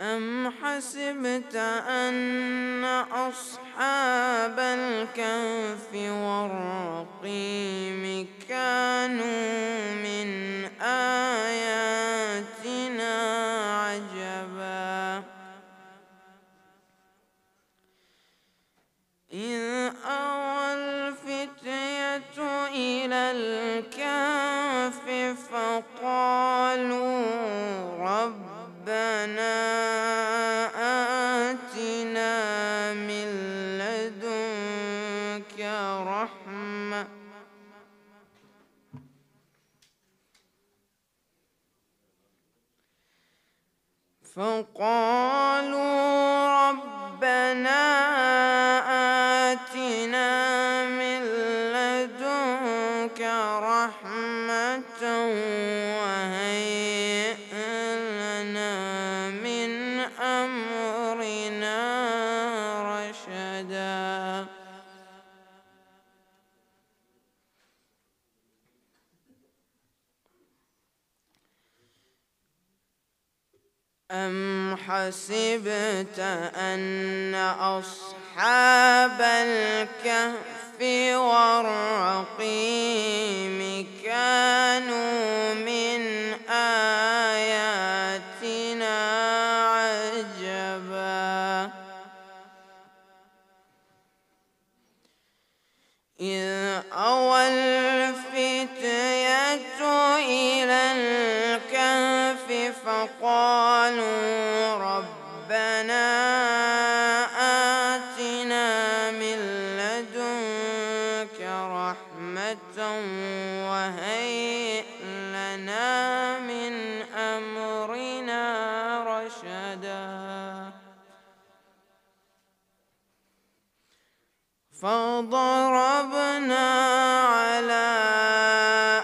أم حسبت أن أصحاب الكهف والرقيم كانوا من فقال حسبت أن أصحاب الكهف والرقيم كانوا من فضربنا على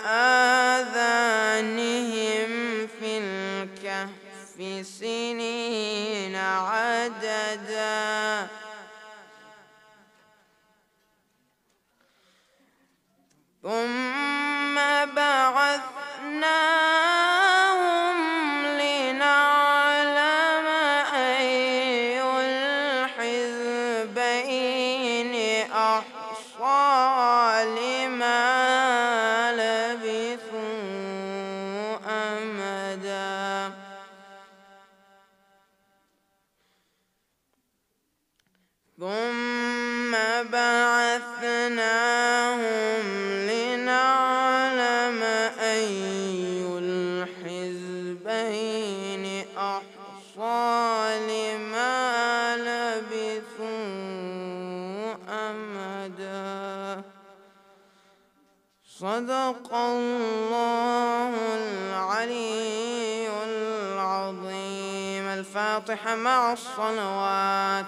آذانهم في الكهف سنين عددا ثم مع الصلوات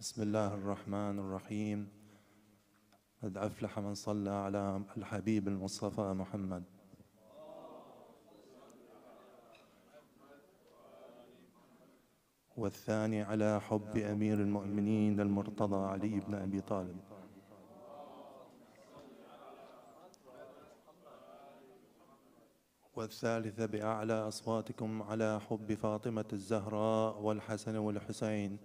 بسم الله الرحمن الرحيم قد أفلح من صلى على الحبيب المصطفى محمد والثاني على حب أمير المؤمنين المرتضى علي بن أبي طالب والثالث بأعلى أصواتكم على حب فاطمة الزهراء والحسن والحسين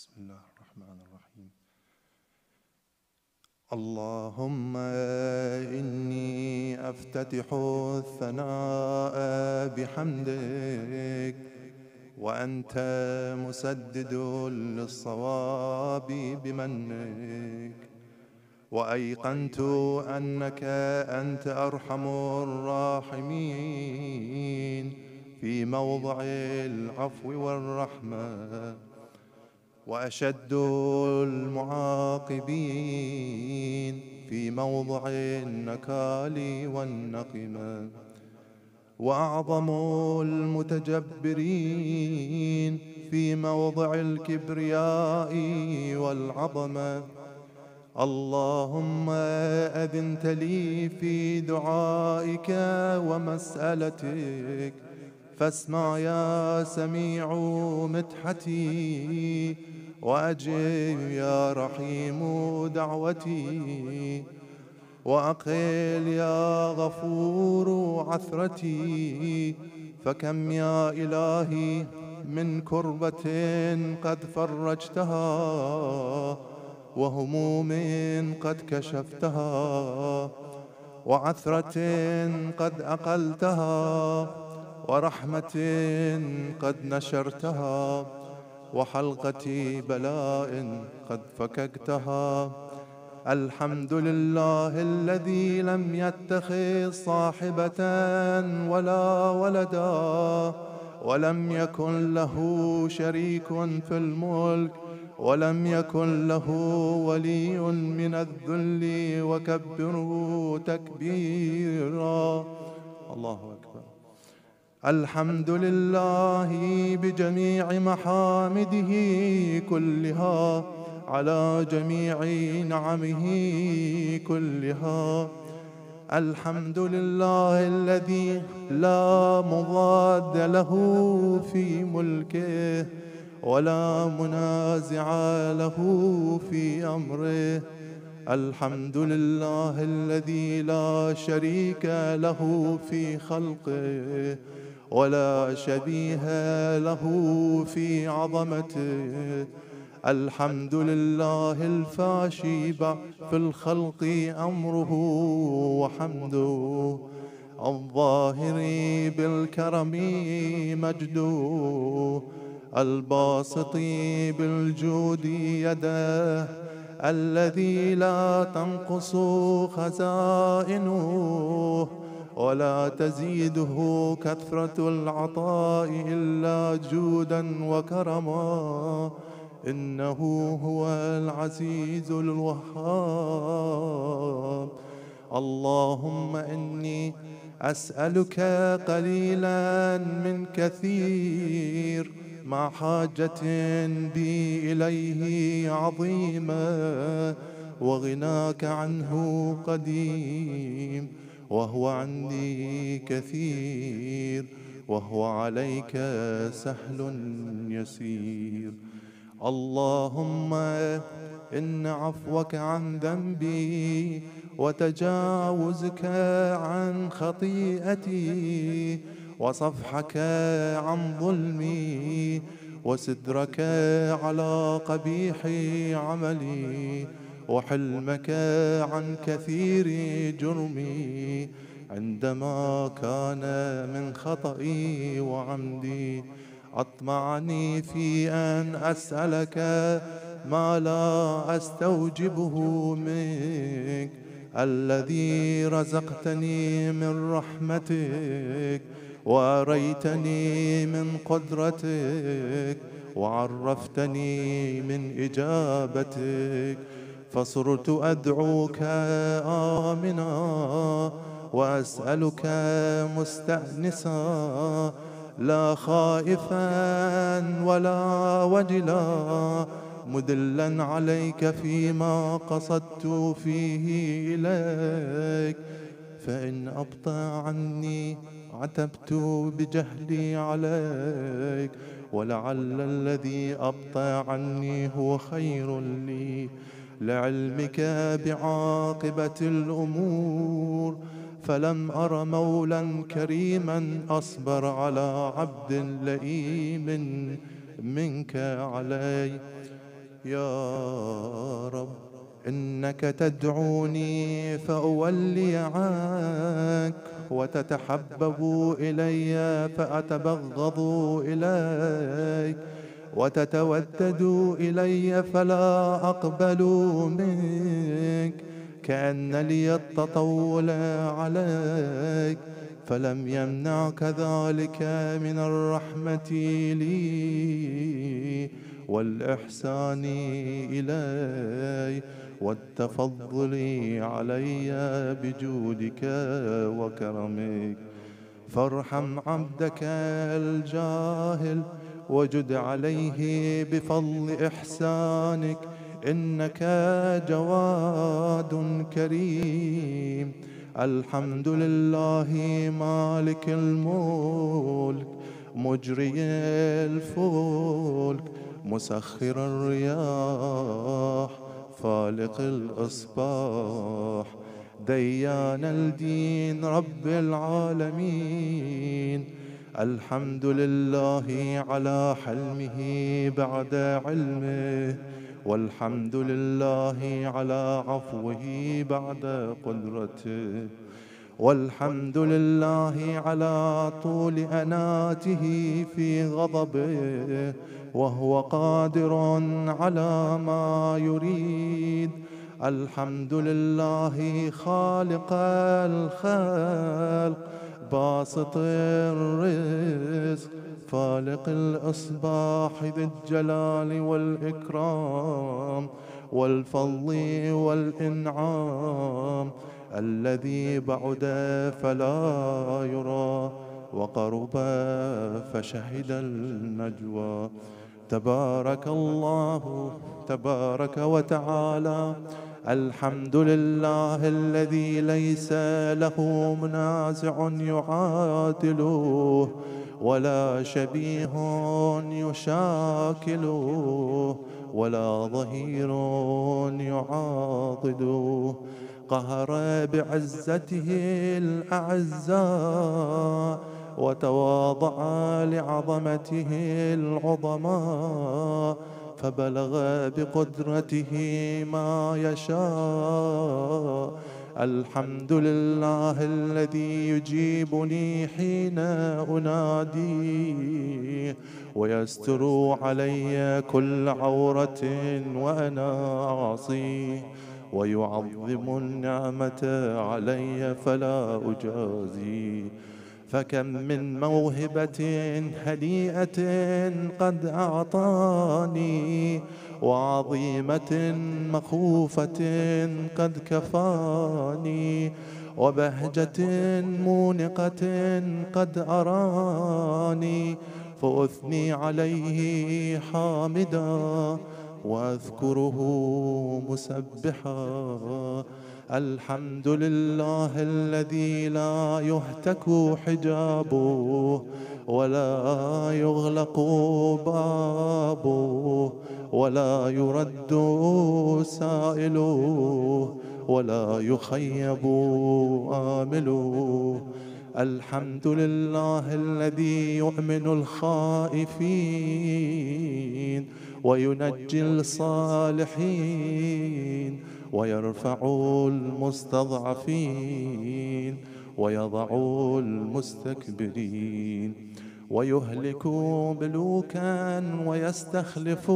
بسم الله الرحمن الرحيم اللهم إني أفتتح الثناء بحمدك وأنت مسدد للصواب بمنك وأيقنت أنك أنت أرحم الراحمين في موضع العفو والرحمه وأشد المعاقبين في موضع النكال والنقمة وأعظم المتجبرين في موضع الكبرياء والعظمة اللهم أذنت لي في دعائك ومسألتك فاسمع يا سميع مدحتي وأجب يا رحيم دعوتي وأقل يا غفور عثرتي فكم يا إلهي من كربة قد فرجتها وهموم قد كشفتها وعثرة قد أقلتها ورحمة قد نشرتها وحلقتي بلاء قد فككتها الحمد لله الذي لم يتخذ صاحبة ولا ولدا ولم يكن له شريك في الملك ولم يكن له ولي من الذل وكبره تكبيرا الله أكبر الحمد لله بجميع محامده كلها على جميع نعمه كلها الحمد لله الذي لا مضاد له في ملكه ولا منازع له في امره الحمد لله الذي لا شريك له في خلقه ولا شبيه له في عظمته الحمد لله الفاشي في الخلق أمره وحمده الظاهر بالكرم مجده الباسط بالجود يده الذي لا تنقص خزائنه ولا تزيده كثرة العطاء إلا جودا وكرما إنه هو العزيز الوهاب اللهم إني أسألك قليلا من كثير مع حاجة بي إليه عظيمة وغناك عنه قديم وهو عندي كثير وهو عليك سهل يسير اللهم إن عفوك عن ذنبي وتجاوزك عن خطيئتي وصفحك عن ظلمي وسدرك على قبيح عملي وحلمك عن كثير جرمي عندما كان من خطئي وعمدي أطمعني في أن أسألك ما لا أستوجبه منك الذي رزقتني من رحمتك وأريتني من قدرتك وعرفتني من إجابتك فصرت أدعوك آمنا وأسألك مستأنسا لا خائفا ولا وجلا مدلا عليك فيما قصدت فيه إليك فإن أبطى عني عتبت بجهلي عليك ولعل الذي أبطى عني هو خير لي لعلمك بعاقبة الأمور فلم أر مولا كريما أصبر على عبد لئيم منك علي يا رب إنك تدعوني فأولي عنك وتتحبب إلي فأتبغض إليك وتتوددوا إلي فلا أقبل منك كأن لي التطول عليك فلم يمنعك ذلك من الرحمة لي والإحسان إلي والتفضل علي بجودك وكرمك فارحم عبدك الجاهل وجد عليه بفضل إحسانك إنك جواد كريم الحمد لله مالك الملك مجري الفلك مسخر الرياح فالق الأصباح ديان الدين رب العالمين الحمد لله على حلمه بعد علمه والحمد لله على عفوه بعد قدرته والحمد لله على طول أناته في غضبه وهو قادر على ما يريد الحمد لله خالق الخلق باسط الرزق فالق الأصباح ذي الجلال والإكرام والفضل والإنعام الذي بعد فلا يرى وقرب فشهد النجوى تبارك الله تبارك وتعالى الحمد لله الذي ليس له منازع يعادله ولا شبيه يشاكله ولا ظهير يعاضده قهر بعزته الأعزاء وتواضع لعظمته العظماء فبلغ بقدرته ما يشاء الحمد لله الذي يجيبني حين أناديه ويستر علي كل عورة وأنا عاصيه ويعظم النعمة علي فلا أجازيه فكم من موهبة هنيئة قد أعطاني وعظيمة مخوفة قد كفاني وبهجة مونقة قد أراني فأثني عليه حامدا وأذكره مسبحا الحمد لله الذي لا يهتك حجابه ولا يغلق بابه ولا يرد سائله ولا يخيب آمله الحمد لله الذي يؤمن الخائفين وينجي الصالحين ويرفع المستضعفين ويضع المستكبرين ويهلك ملوكا ويستخلف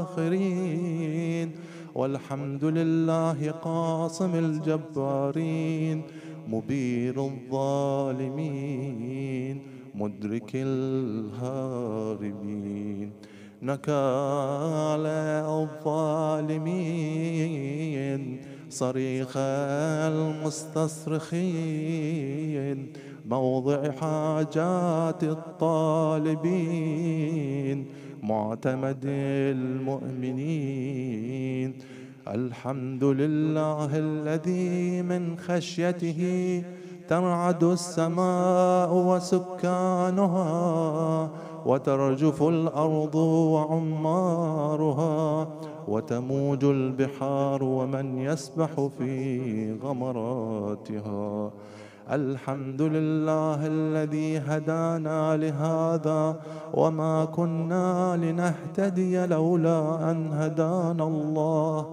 آخرين والحمد لله قاصم الجبارين مبير الظالمين مدرك الهاربين نكال الظالمين صريخ المستصرخين موضع حاجات الطالبين معتمد المؤمنين الحمد لله الذي من خشيته ترعد السماء وسكانها وترجف الأرض وعمارها وتموج البحار ومن يسبح في غمراتها الحمد لله الذي هدانا لهذا وما كنا لنهتدي لولا أن هدانا الله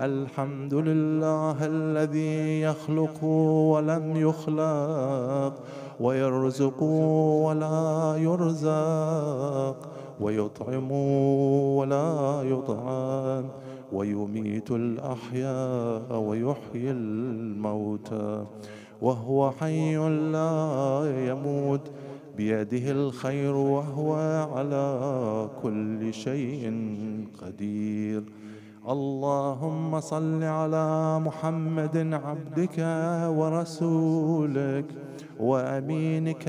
الحمد لله الذي يخلق ولم يخلق ويرزق ولا يرزق ويطعم ولا يطعم ويميت الأحياء ويحيي الموتى وهو حي لا يموت بيده الخير وهو على كل شيء قدير اللهم صل على محمد عبدك ورسولك وامينك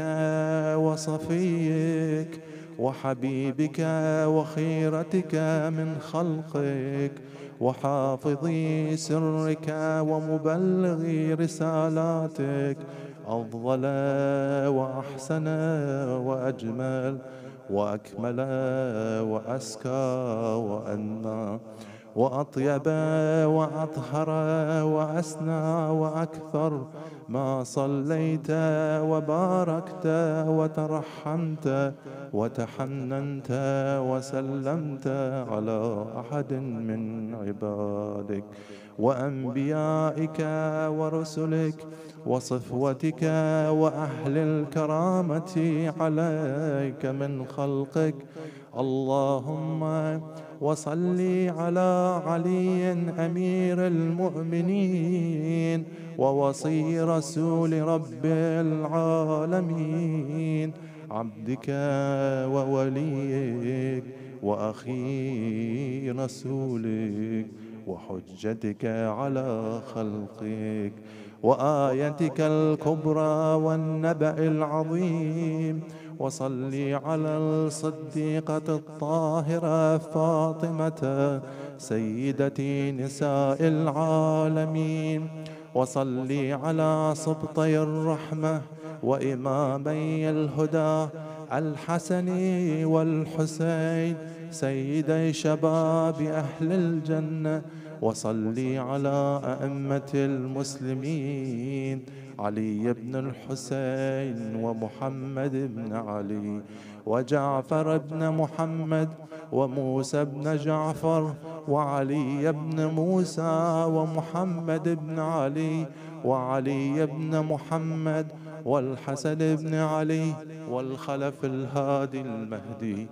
وصفيك وحبيبك وخيرتك من خلقك وحافظي سرك ومبلغي رسالاتك أفضل وأحسن وأجمل وأكمل وأزكى وأنى وأطيب وأطهر وأسنى وأكثر ما صليت وباركت وترحمت وتحننت وسلمت على أحد من عبادك وأنبيائك ورسلك وصفوتك وأهل الكرامة عليك من خلقك اللهم وصل على علي أمير المؤمنين ووصي رسول رب العالمين عبدك ووليك وأخي رسولك وحجتك على خلقك وآيتك الكبرى والنبأ العظيم وصل على الصديقة الطاهرة فاطمة سيدة نساء العالمين وصل على سبطي الرحمة وإمامي الهدى الحسن والحسين سيدي شباب أهل الجنة وصل على أئمة المسلمين علي بن الحسين ومحمد بن علي وجعفر بن محمد وموسى بن جعفر وعلي بن موسى ومحمد بن علي وعلي بن محمد والحسن بن علي والخلف الهادي المهدي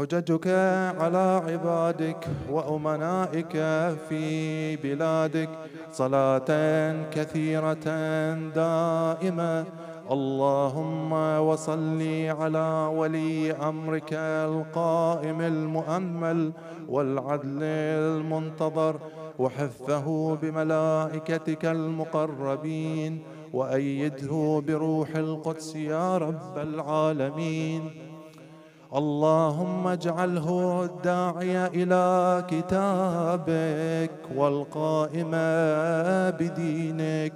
حججك على عبادك وأمنائك في بلادك صلاة كثيرة دائمة اللهم وصلي على ولي امرك القائم المؤمل والعدل المنتظر وحفه بملائكتك المقربين وايده بروح القدس يا رب العالمين اللهم اجعله الداعي إلى كتابك والقائم بدينك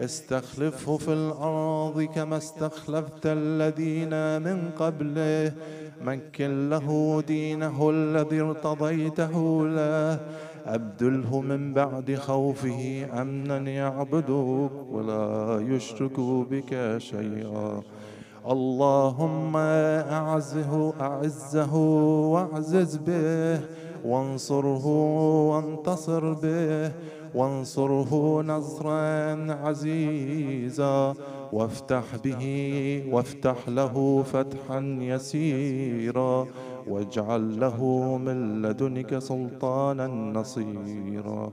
استخلفه في الأرض كما استخلفت الذين من قبله مكن له دينه الذي ارتضيته له أبدله من بعد خوفه أمنا يعبدك ولا يشرك بك شيئا اللهم أعزه أعزه واعزز به وانصره وانتصر به وانصره نصرا عزيزا وافتح به وافتح له فتحا يسيرا واجعل له من لدنك سلطانا نصيرا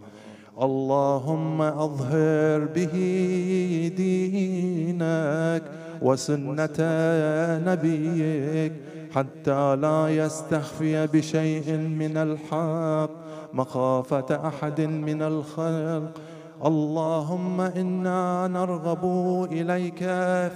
اللهم اظهر به دينك وسنة نبيك حتى لا يستخفي بشيء من الحق مخافة أحد من الخلق اللهم إنا نرغب إليك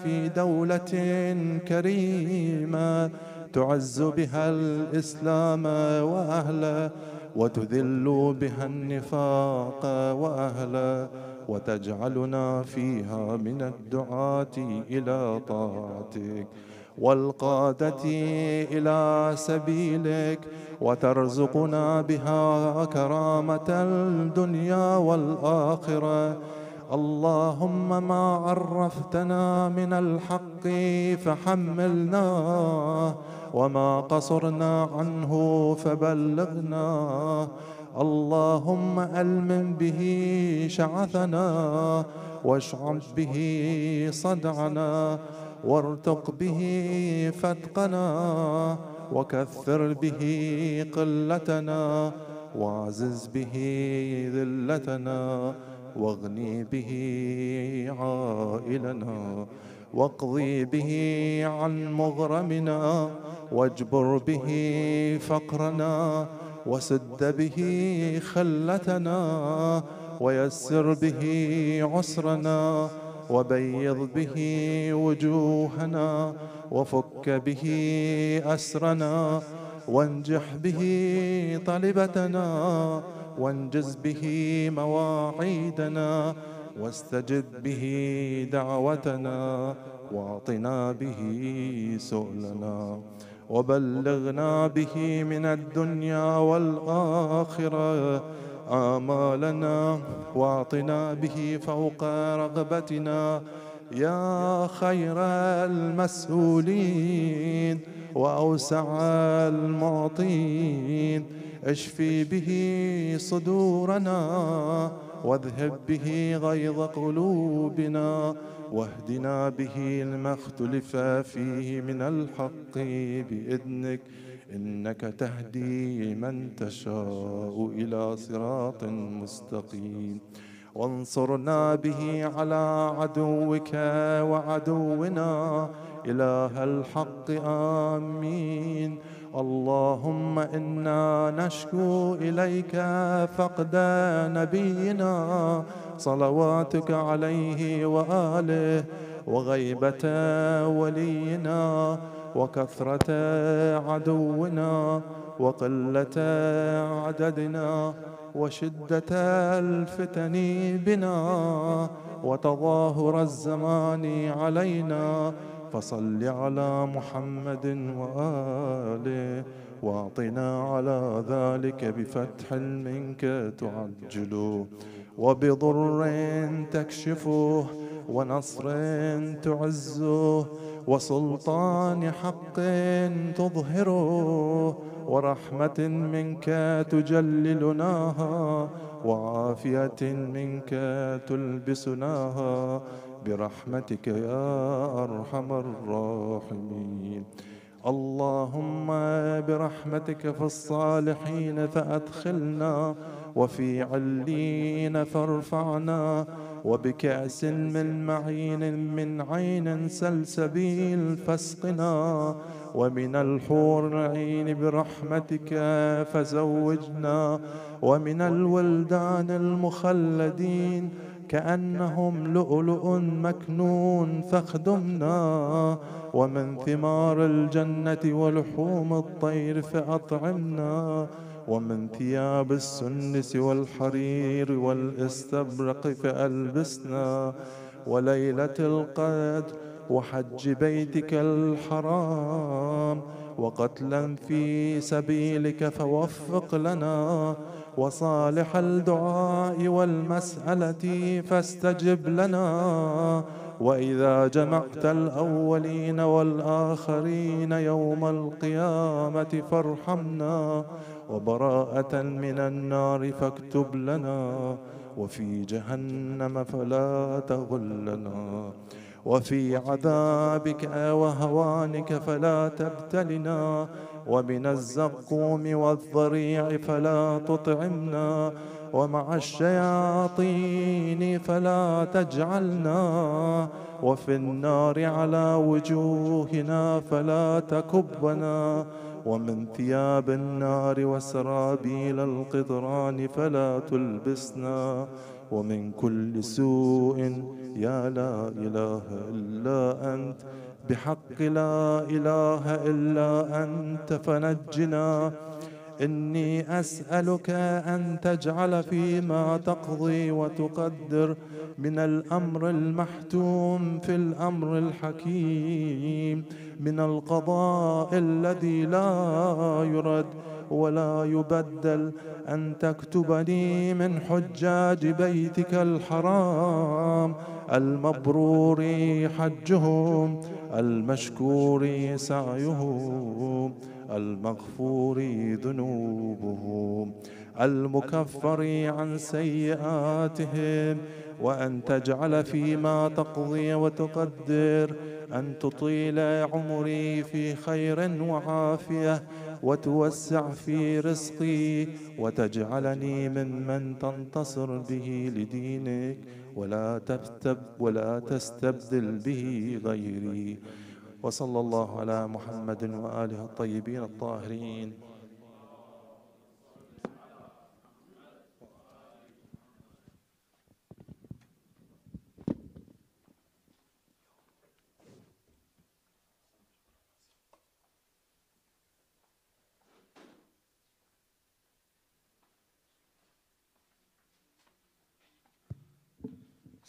في دولة كريمة تعز بها الإسلام وأهله وتذل بها النفاق وأهله وتجعلنا فيها من الدعاة إلى طاعتك والقادة إلى سبيلك وترزقنا بها كرامة الدنيا والآخرة اللهم ما عرفتنا من الحق فحملناه وما قصرنا عنه فبلغناه اللهم ألمن به شعثنا واشعب به صدعنا وارتق به فتقنا وكثر به قلتنا وعزز به ذلتنا واغني به عائلنا واقضي به عن مغرمنا واجبر به فقرنا وسد به خلتنا ويسر به عسرنا وبيض به وجوهنا وفك به أسرنا وانجح به طلبتنا وانجز به مواعيدنا واستجب به دعوتنا واعطنا به سؤلنا وبلغنا به من الدنيا والآخرة آمالنا واعطنا به فوق رغبتنا يا خير المسؤولين وأوسع المعطين اشفي به صدورنا واذهب به غيظ قلوبنا واهدنا به لما اختلف فيه من الحق بإذنك إنك تهدي من تشاء إلى صراط مستقيم وانصرنا به على عدوك وعدونا إله الحق آمين اللهم إنا نشكو إليك فقد نبينا صلواتك عليه وآله وغيبة ولينا وكثرة عدونا وقلة عددنا وشدة الفتن بنا وتظاهر الزمان علينا فصل على محمد وآله واعطنا على ذلك بفتح منك تعجل وبضر تكشفه ونصر تعزه وسلطان حق تظهره ورحمة منك تجللناها وعافية منك تلبسناها برحمتك يا أرحم الراحمين اللهم برحمتك في الصالحين فأدخلنا وفي علين فارفعنا وبكأس من معين من عين سلسبيل فاسقنا ومن الحور العين برحمتك فزوجنا ومن الولدان المخلدين كأنهم لؤلؤ مكنون فاخدمنا ومن ثمار الجنة ولحوم الطير فأطعمنا ومن ثياب السنس والحرير والاستبرق فألبسنا وليلة القدر وحج بيتك الحرام وقتلا في سبيلك فوفق لنا وصالح الدعاء والمسألة فاستجب لنا وإذا جمعت الأولين والآخرين يوم القيامة فارحمنا وبراءة من النار فاكتب لنا وفي جهنم فلا تغلنا وفي عذابك وهوانك فلا تبتلنا ومن الزقوم والضريع فلا تطعمنا ومع الشياطين فلا تجعلنا وفي النار على وجوهنا فلا تكبنا ومن ثياب النار وسرابيل القطران فلا تلبسنا ومن كل سوء يا لا إله إلا أنت بحق لا إله إلا أنت فنجنا إني أسألك أن تجعل فيما تقضي وتقدر من الأمر المحتوم في الأمر الحكيم من القضاء الذي لا يرد ولا يبدل أن تكتب لي من حجاج بيتك الحرام المبرور حجهم المشكور سعيهم المغفور ذنوبهم المكفر عن سيئاتهم وأن تجعل فيما تقضي وتقدر أن تطيل عمري في خير وعافية وتوسع في رزقي وتجعلني ممن تنتصر به لدينك ولا تستب ولا تستبدل به غيري وصلى الله على محمد وآله الطيبين الطاهرين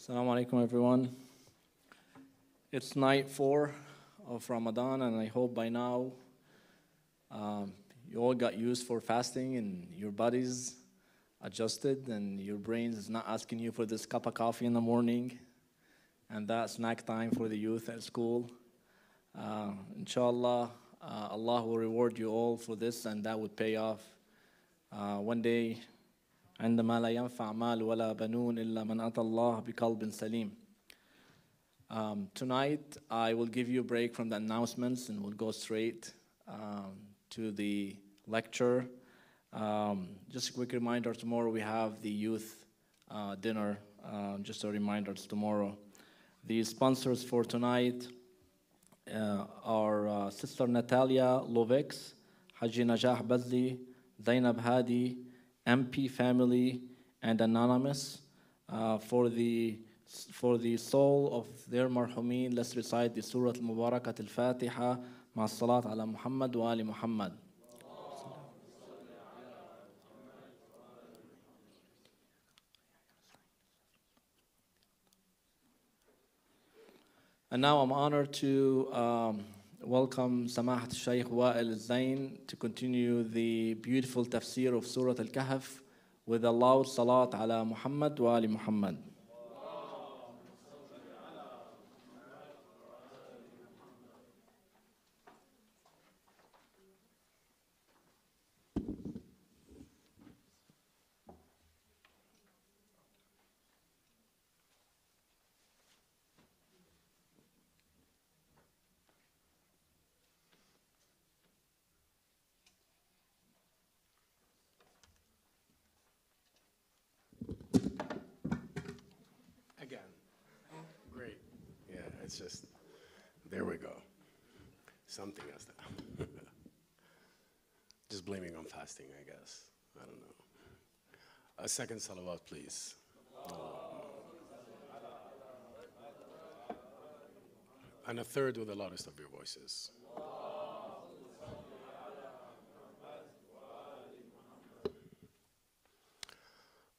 Assalamu alaikum, everyone. It's night four of Ramadan, and I hope by now um, you all got used for fasting and your bodies adjusted, and your brains is not asking you for this cup of coffee in the morning and that snack time for the youth at school. Uh, inshallah, uh, Allah will reward you all for this, and that would pay off. Uh, one day, عندما لا ينفع مال ولا بنون إلا من أتى الله بقلب سليم. Um, tonight, I will give you a break from the announcements and we'll go straight um, to the lecture. Um, just a quick reminder tomorrow we have the youth uh, dinner. Uh, just a reminder it's tomorrow. The sponsors for tonight uh, are uh, Sister Natalia Lovex, Haji Najah Bazli, Zainab Hadi, MP family and anonymous uh, for the for the soul of their marhumin let's recite the surah al-mubarakat al-fatiha مع Ala Muhammad Wa Ali Muhammad And now I'm honored to um, welcome Samahat Shaykh Wa'il Zain to continue the beautiful tafsir of Surah Al-Kahf with a loud salat ala Muhammad wa ali Muhammad. we go. Something else. Just blaming on fasting, I guess. I don't know. A second salawat, please. And a third with the loudest of your voices.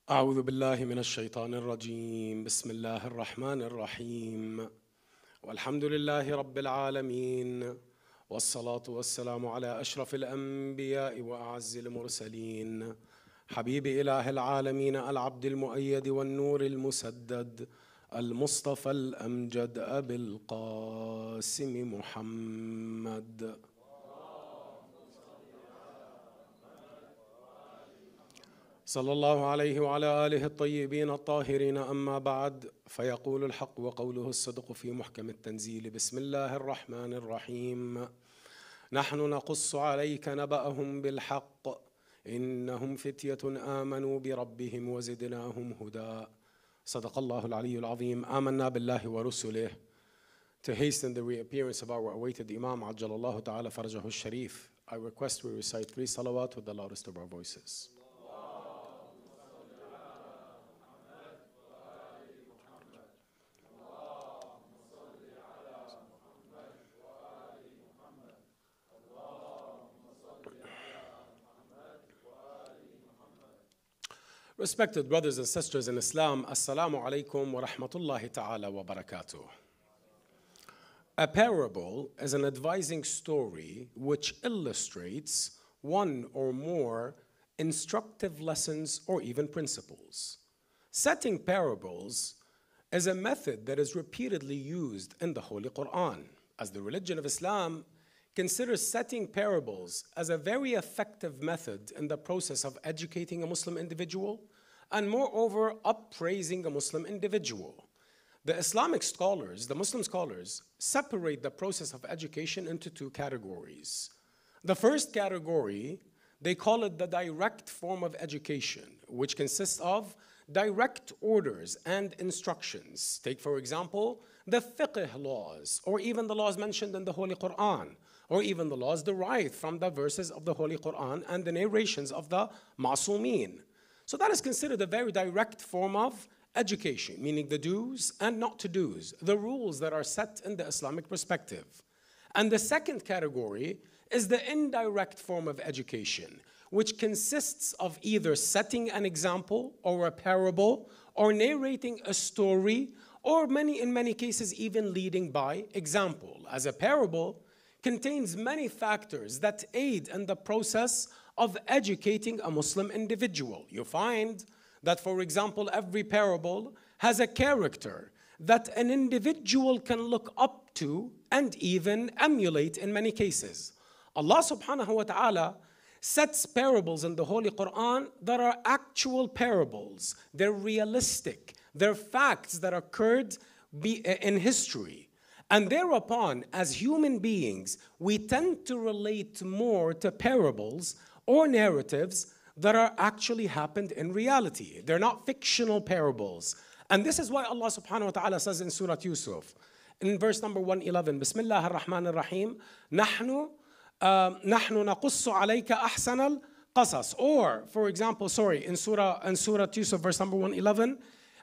أعوذ بالله من الشيطان الرجيم بسم الله الرحمن الرحيم والحمد لله رب العالمين والصلاة والسلام على أشرف الأنبياء وأعز المرسلين حبيب إله العالمين العبد المؤيد والنور المسدد المصطفى الأمجد أبي القاسم محمد صلى الله عليه وعلى اله الطيبين الطاهرين اما بعد فيقول الحق وقوله الصدق في محكم التنزيل بسم الله الرحمن الرحيم نحن نقص عليك نبأهم بالحق انهم فتية امنوا بربهم وزدناهم هدى صدق الله العلي العظيم آمنا بالله ورسله To hasten the reappearance of our awaited Imam عجل الله تعالى فرجه الشريف I request we recite three salawat with the loudest of our voices. Respected brothers and sisters in Islam, Assalamu alaikum wa rahmatullahi ta'ala wa barakatuh. A parable is an advising story which illustrates one or more instructive lessons or even principles. Setting parables is a method that is repeatedly used in the Holy Quran, as the religion of Islam considers setting parables as a very effective method in the process of educating a Muslim individual and moreover, upraising a Muslim individual. The Islamic scholars, the Muslim scholars, separate the process of education into two categories. The first category, they call it the direct form of education, which consists of direct orders and instructions. Take, for example, the fiqh laws, or even the laws mentioned in the Holy Quran, or even the laws derived from the verses of the Holy Quran and the narrations of the Masumeen. So that is considered a very direct form of education, meaning the do's and not to do's, the rules that are set in the Islamic perspective. And the second category is the indirect form of education, which consists of either setting an example or a parable or narrating a story or many in many cases even leading by example as a parable contains many factors that aid in the process of educating a Muslim individual. You find that, for example, every parable has a character that an individual can look up to and even emulate in many cases. Allah subhanahu wa ta'ala sets parables in the Holy Quran that are actual parables, they're realistic, they're facts that occurred eh, in history. And thereupon, as human beings, we tend to relate more to parables or narratives that are actually happened in reality. They're not fictional parables. And this is why Allah subhanahu wa ta'ala says in Surah Yusuf, in verse number 111, Bismillah ar-Rahman ar-Rahim, نحن, uh, um, نحن نقص عليك أحسن القصص. Or, for example, sorry, in Surah, in Surah Yusuf, verse number 111,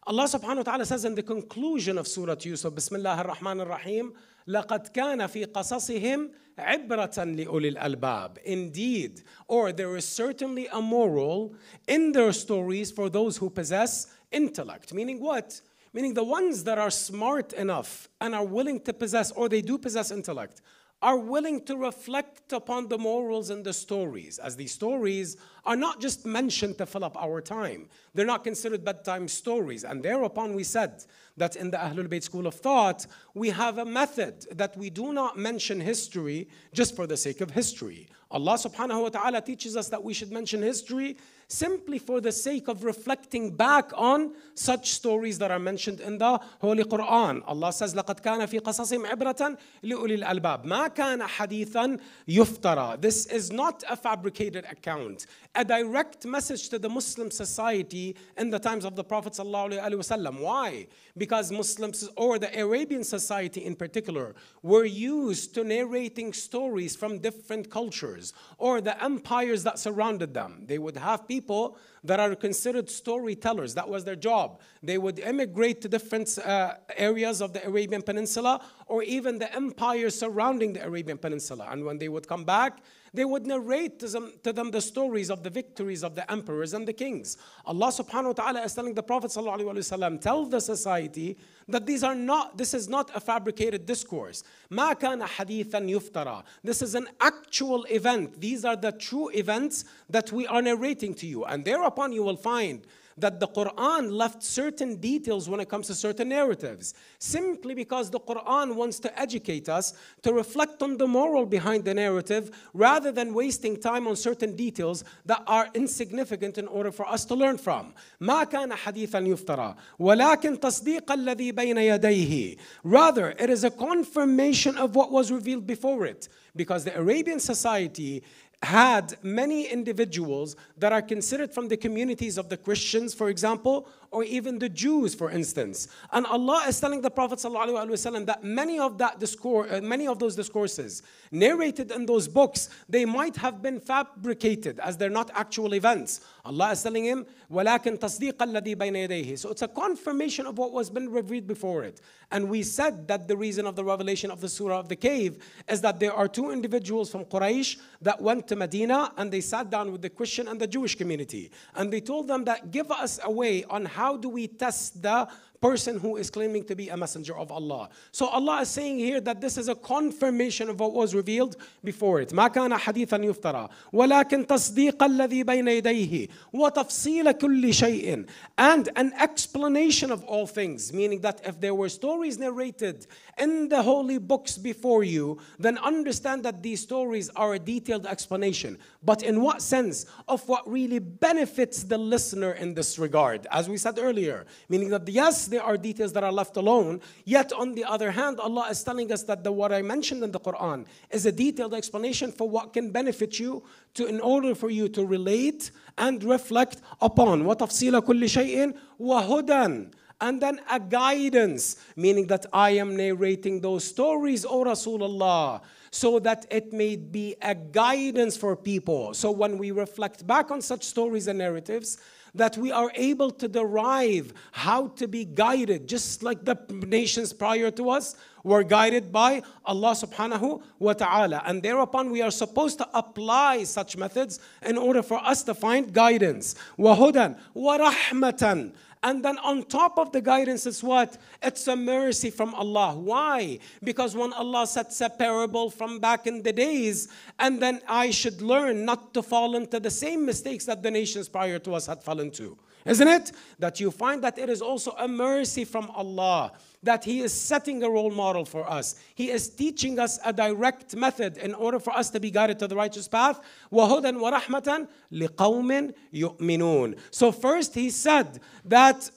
Allah subhanahu wa ta'ala says in the conclusion of Surah Yusuf, Bismillah ar-Rahman ar-Rahim, لقد كان في قصصهم عبرة لأولي الألباب. Indeed, or there is certainly a moral in their stories for those who possess intellect. Meaning what? Meaning the ones that are smart enough and are willing to possess, or they do possess intellect, are willing to reflect upon the morals and the stories, as these stories are not just mentioned to fill up our time. They're not considered bedtime stories. And thereupon we said that in the Ahlul Bayt school of thought, we have a method that we do not mention history just for the sake of history. Allah subhanahu wa ta'ala teaches us that we should mention history simply for the sake of reflecting back on such stories that are mentioned in the Holy Quran. Allah says, لَقَدْ كَانَ فِي قَصَصِهِمْ عِبْرَةً لِأُولِي الْأَلْبَابِ مَا كَانَ حَدِيثًا يُفْتَرَى This is not a fabricated account. A direct message to the Muslim society in the times of the Prophet ﷺ. Why? Because Muslims or the Arabian society in particular were used to narrating stories from different cultures or the empires that surrounded them. They would have people people that are considered storytellers. That was their job. They would immigrate to different uh, areas of the Arabian Peninsula or even the empires surrounding the Arabian Peninsula. And when they would come back, they would narrate to them, to them the stories of the victories of the emperors and the kings. Allah subhanahu wa ta'ala is telling the Prophet وسلم, tell the society that these are not, this is not a fabricated discourse. ما كان حديثا يفترى. This is an actual event. These are the true events that we are narrating to you. And thereupon you will find that the Quran left certain details when it comes to certain narratives, simply because the Quran wants to educate us to reflect on the moral behind the narrative rather than wasting time on certain details that are insignificant in order for us to learn from. ما كان حديثا يفترى ولكن تصديق الذي بين يديه. Rather, it is a confirmation of what was revealed before it because the Arabian society had many individuals that are considered from the communities of the Christians, for example, or even the Jews, for instance. And Allah is telling the Prophet ﷺ that many of that discourse, uh, many of those discourses narrated in those books, they might have been fabricated as they're not actual events. Allah is telling him, وَلَكِنْ تَصْدِيقَ الَّذِي بَيْنَ يَدَيْهِ So it's a confirmation of what was been revealed before it. And we said that the reason of the revelation of the Surah of the Cave is that there are two individuals from Quraysh that went to Medina and they sat down with the Christian and the Jewish community. And they told them that give us a way on how do we test the person who is claiming to be a messenger of Allah. So Allah is saying here that this is a confirmation of what was revealed before it. ما كان حديثا يفترى ولكن تصديق الذي بين يديه وتفصيل كل شيء and an explanation of all things meaning that if there were stories narrated in the holy books before you then understand that these stories are a detailed explanation but in what sense of what really benefits the listener in this regard as we said earlier meaning that yes there are details that are left alone. Yet, on the other hand, Allah is telling us that the, what I mentioned in the Quran is a detailed explanation for what can benefit you to, in order for you to relate and reflect upon. what tafsila kulli shayin وَهُدًى and then a guidance, meaning that I am narrating those stories, O Rasulullah, so that it may be a guidance for people. So when we reflect back on such stories and narratives, that we are able to derive how to be guided, just like the nations prior to us were guided by Allah subhanahu wa ta'ala. And thereupon we are supposed to apply such methods in order for us to find guidance. Wahudan, wa rahmatan. And then on top of the guidance is what? It's a mercy from Allah. Why? Because when Allah sets a parable from back in the days, and then I should learn not to fall into the same mistakes that the nations prior to us had fallen into isn't it? That you find that it is also a mercy from Allah that He is setting a role model for us. He is teaching us a direct method in order for us to be guided to the righteous path. وَهُدًى وَرَحْمَةً لِقَوْمٍ يُؤْمِنُونَ So first He said that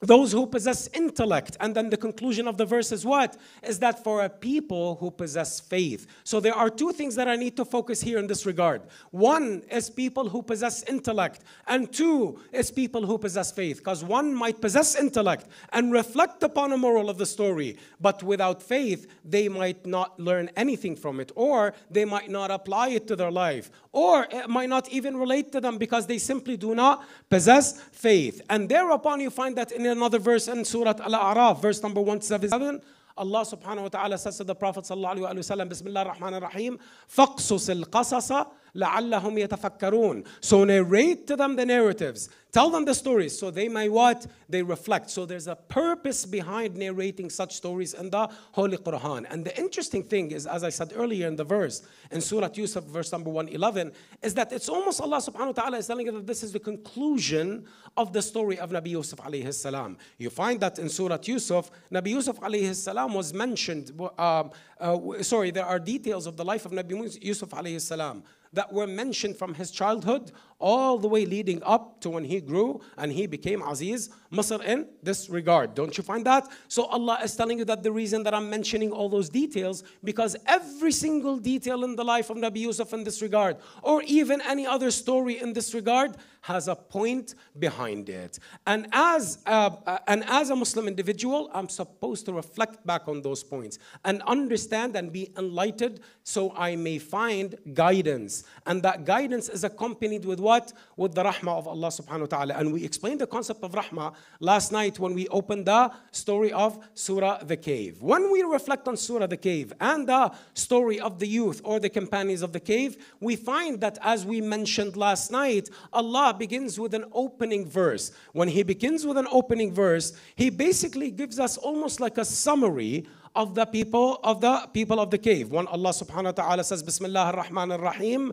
those who possess intellect. And then the conclusion of the verse is what? Is that for a people who possess faith. So there are two things that I need to focus here in this regard. One is people who possess intellect, and two is people who possess faith. Because one might possess intellect and reflect upon a moral of the story, but without faith, they might not learn anything from it, or they might not apply it to their life, or it might not even relate to them because they simply do not possess faith. And thereupon you find that in another verse in Surah Al-A'raf, verse number 177, Allah subhanahu wa ta'ala says to the Prophet sallallahu alayhi wa Bismillah ar-Rahman ar-Rahim, rahim الْقَصَصَ لعلهم يتفكرون so narrate to them the narratives tell them the stories so they may what they reflect so there's a purpose behind narrating such stories in the holy quran and the interesting thing is as i said earlier in the verse in surah yusuf verse number 111 is that it's almost allah subhanahu wa ta'ala is telling you that this is the conclusion of the story of nabi yusuf alayhi salam you find that in surah yusuf nabi yusuf alayhi salam was mentioned uh, uh, sorry there are details of the life of nabi yusuf alayhi salam that were mentioned from his childhood all the way leading up to when he grew and he became Aziz Masr in this regard. Don't you find that? So Allah is telling you that the reason that I'm mentioning all those details, because every single detail in the life of Nabi Yusuf in this regard, or even any other story in this regard, has a point behind it. And as a, and as a Muslim individual, I'm supposed to reflect back on those points and understand and be enlightened so I may find guidance. And that guidance is accompanied with what? what? With the rahmah of Allah subhanahu wa ta'ala. And we explained the concept of rahmah last night when we opened the story of Surah the Cave. When we reflect on Surah the Cave and the story of the youth or the companions of the cave, we find that as we mentioned last night, Allah begins with an opening verse. When He begins with an opening verse, He basically gives us almost like a summary of the people of the people of the cave. When Allah subhanahu wa ta'ala says, Bismillah ar-Rahman ar-Rahim,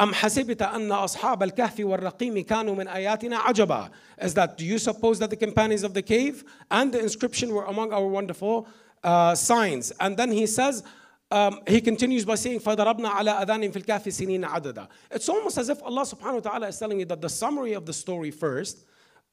أم حسبت أن أصحاب الكهف والرقيم كانوا من آياتنا عجبا Is that do you suppose that the companions of the cave and the inscription were among our wonderful uh, signs and then he says um, he continues by saying فضربنا على أذانهم في الكهف سنين عددا It's almost as if Allah subhanahu wa ta'ala is telling you that the summary of the story first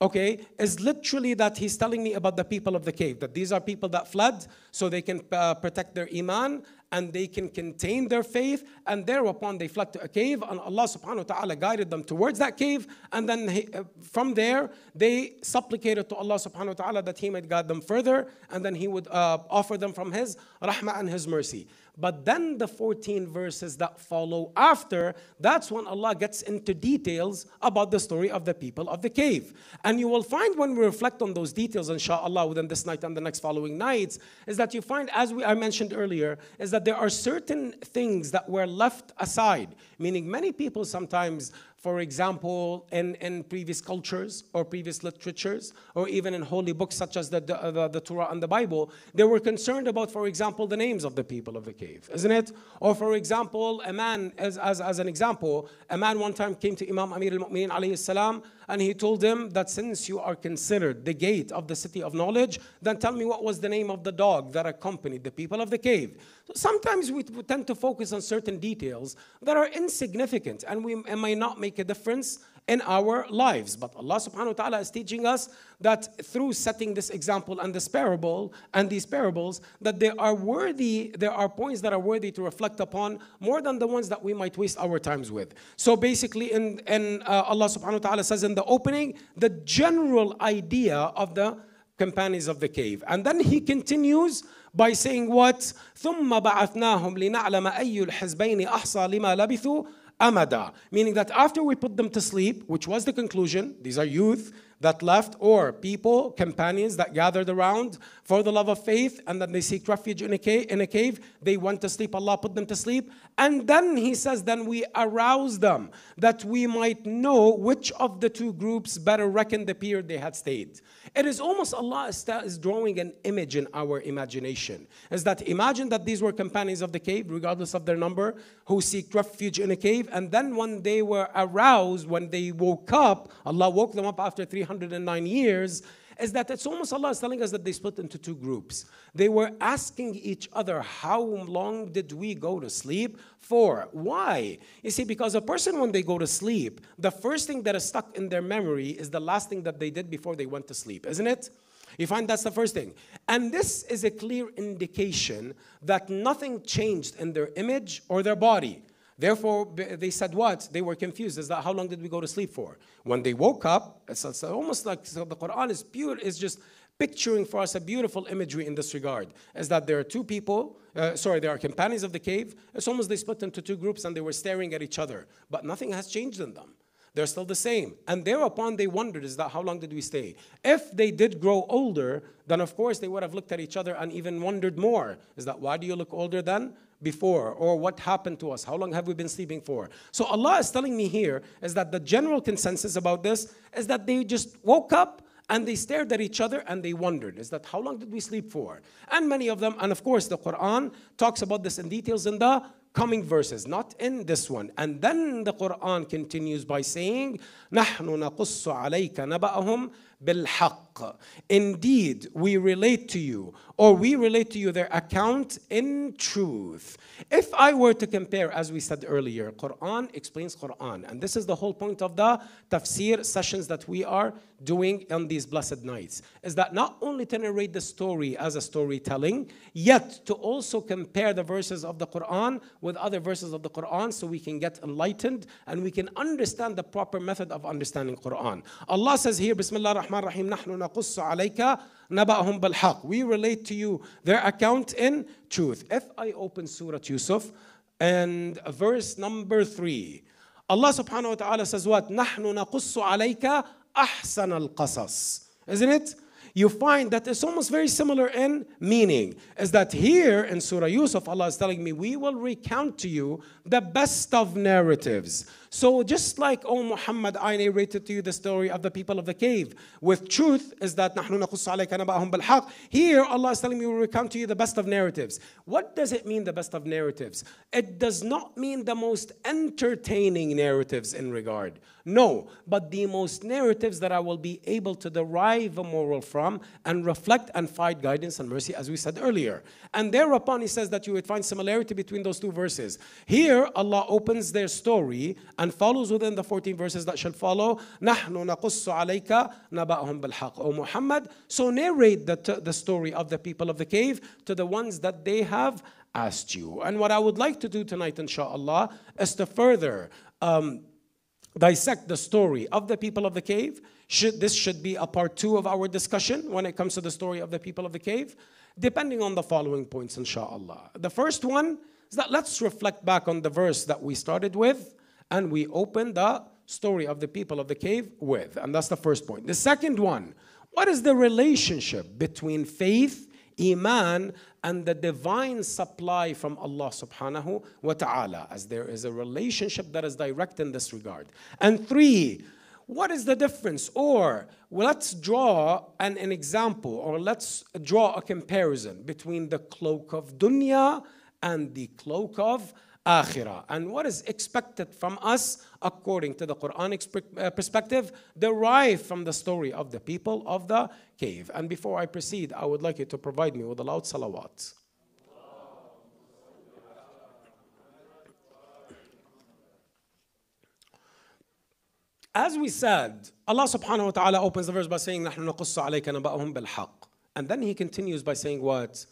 okay, is literally that he's telling me about the people of the cave, that these are people that fled so they can uh, protect their iman and they can contain their faith, and thereupon they fled to a cave, and Allah subhanahu wa ta'ala guided them towards that cave, and then he, uh, from there they supplicated to Allah subhanahu wa ta'ala that He might guide them further, and then He would uh, offer them from His rahmah and His mercy. But then the 14 verses that follow after, that's when Allah gets into details about the story of the people of the cave. And you will find when we reflect on those details, inshallah, within this night and the next following nights, is that you find, as we, I mentioned earlier, is that there are certain things that were left aside. Meaning, many people sometimes for example, in, in previous cultures or previous literatures, or even in holy books such as the, the, the, Torah and the Bible, they were concerned about, for example, the names of the people of the cave, isn't it? Or, for example, a man, as, as, as an example, a man one time came to Imam Amir al Mu'mineen alayhi salam and he told him that since you are considered the gate of the city of knowledge, then tell me what was the name of the dog that accompanied the people of the cave. sometimes we tend to focus on certain details that are insignificant and we may not make a difference in our lives. But Allah subhanahu wa ta'ala is teaching us that through setting this example and this parable and these parables, that they are worthy, there are points that are worthy to reflect upon more than the ones that we might waste our times with. So basically, in, in uh, Allah subhanahu wa ta'ala says in the opening, the general idea of the companions of the cave. And then he continues by saying what? ثُمَّ بَعَثْنَاهُمْ لِنَعْلَمَ أَيُّ الْحِزْبَيْنِ أَحْصَى لِمَا لَبِثُوا amada, meaning that after we put them to sleep, which was the conclusion, these are youth, that left or people, companions that gathered around for the love of faith and then they seek refuge in a, cave, in a cave. They went to sleep. Allah put them to sleep. And then he says, then we arouse them that we might know which of the two groups better reckoned the period they had stayed. It is almost Allah is drawing an image in our imagination. Is that imagine that these were companions of the cave, regardless of their number, who seek refuge in a cave. And then when they were aroused, when they woke up, Allah woke them up after 300 109 years is that it's almost Allah is telling us that they split into two groups. They were asking each other, How long did we go to sleep for? Why? You see, because a person, when they go to sleep, the first thing that is stuck in their memory is the last thing that they did before they went to sleep, isn't it? You find that's the first thing. And this is a clear indication that nothing changed in their image or their body. Therefore, they said what? They were confused. Is that how long did we go to sleep for? When they woke up, it's, it's almost like so the Quran is pure, is just picturing for us a beautiful imagery in this regard. Is that there are two people, uh, sorry, there are companions of the cave. It's almost they split into two groups and they were staring at each other, but nothing has changed in them. They're still the same. And thereupon they wondered, is that how long did we stay? If they did grow older, then of course they would have looked at each other and even wondered more. Is that why do you look older than before? Or what happened to us? How long have we been sleeping for? So Allah is telling me here is that the general consensus about this is that they just woke up and they stared at each other and they wondered is that how long did we sleep for and many of them and of course the quran talks about this in details in the coming verses, not in this one. And then the Quran continues by saying, نحن نقص عليك نبأهم بالحق. الحق indeed we relate to you or we relate to you their account in truth if i were to compare as we said earlier quran explains quran and this is the whole point of the tafsir sessions that we are doing on these blessed nights is that not only to narrate the story as a storytelling yet to also compare the verses of the quran with other verses of the quran so we can get enlightened and we can understand the proper method of understanding quran allah says here bismillah rahman rahim نقص عليك نبأهم بالحق we relate to you their account in truth if I open Surah Yusuf and verse number 3 Allah subhanahu wa ta'ala says what نحن نقص عليك أحسن القصص isn't it you find that it's almost very similar in meaning. Is that here in Surah Yusuf, Allah is telling me, we will recount to you the best of narratives. So just like, oh Muhammad, I narrated to you the story of the people of the cave with truth is that نحن نقص عليك نبأهم بالحق. Here Allah is telling me we will come to you the best of narratives. What does it mean the best of narratives? It does not mean the most entertaining narratives in regard. No, but the most narratives that I will be able to derive a moral from and reflect and find guidance and mercy, as we said earlier. And thereupon, he says that you would find similarity between those two verses. Here, Allah opens their story and and follows within the 14 verses that shall follow, نَحْنُ نَقُصُّ عَلَيْكَ نَبَأَهُمْ بِالْحَقِّ O Muhammad, so narrate the, the story of the people of the cave to the ones that they have asked you. And what I would like to do tonight, inshallah, is to further um, dissect the story of the people of the cave. Should, this should be a part two of our discussion when it comes to the story of the people of the cave, depending on the following points, inshallah. The first one is that let's reflect back on the verse that we started with and we open the story of the people of the cave with. And that's the first point. The second one what is the relationship between faith, iman, and the divine supply from Allah subhanahu wa ta'ala? As there is a relationship that is direct in this regard. And three, what is the difference? Or well, let's draw an, an example or let's draw a comparison between the cloak of dunya and the cloak of akhirah. And what is expected from us, according to the Quranic uh, perspective, derived from the story of the people of the cave. And before I proceed, I would like you to provide me with a loud salawat. As we said, Allah subhanahu wa ta'ala opens the verse by saying, نَحْنُ نَقُصُّ عَلَيْكَ نَبَأَهُمْ بِالْحَقِّ And then he continues by saying what?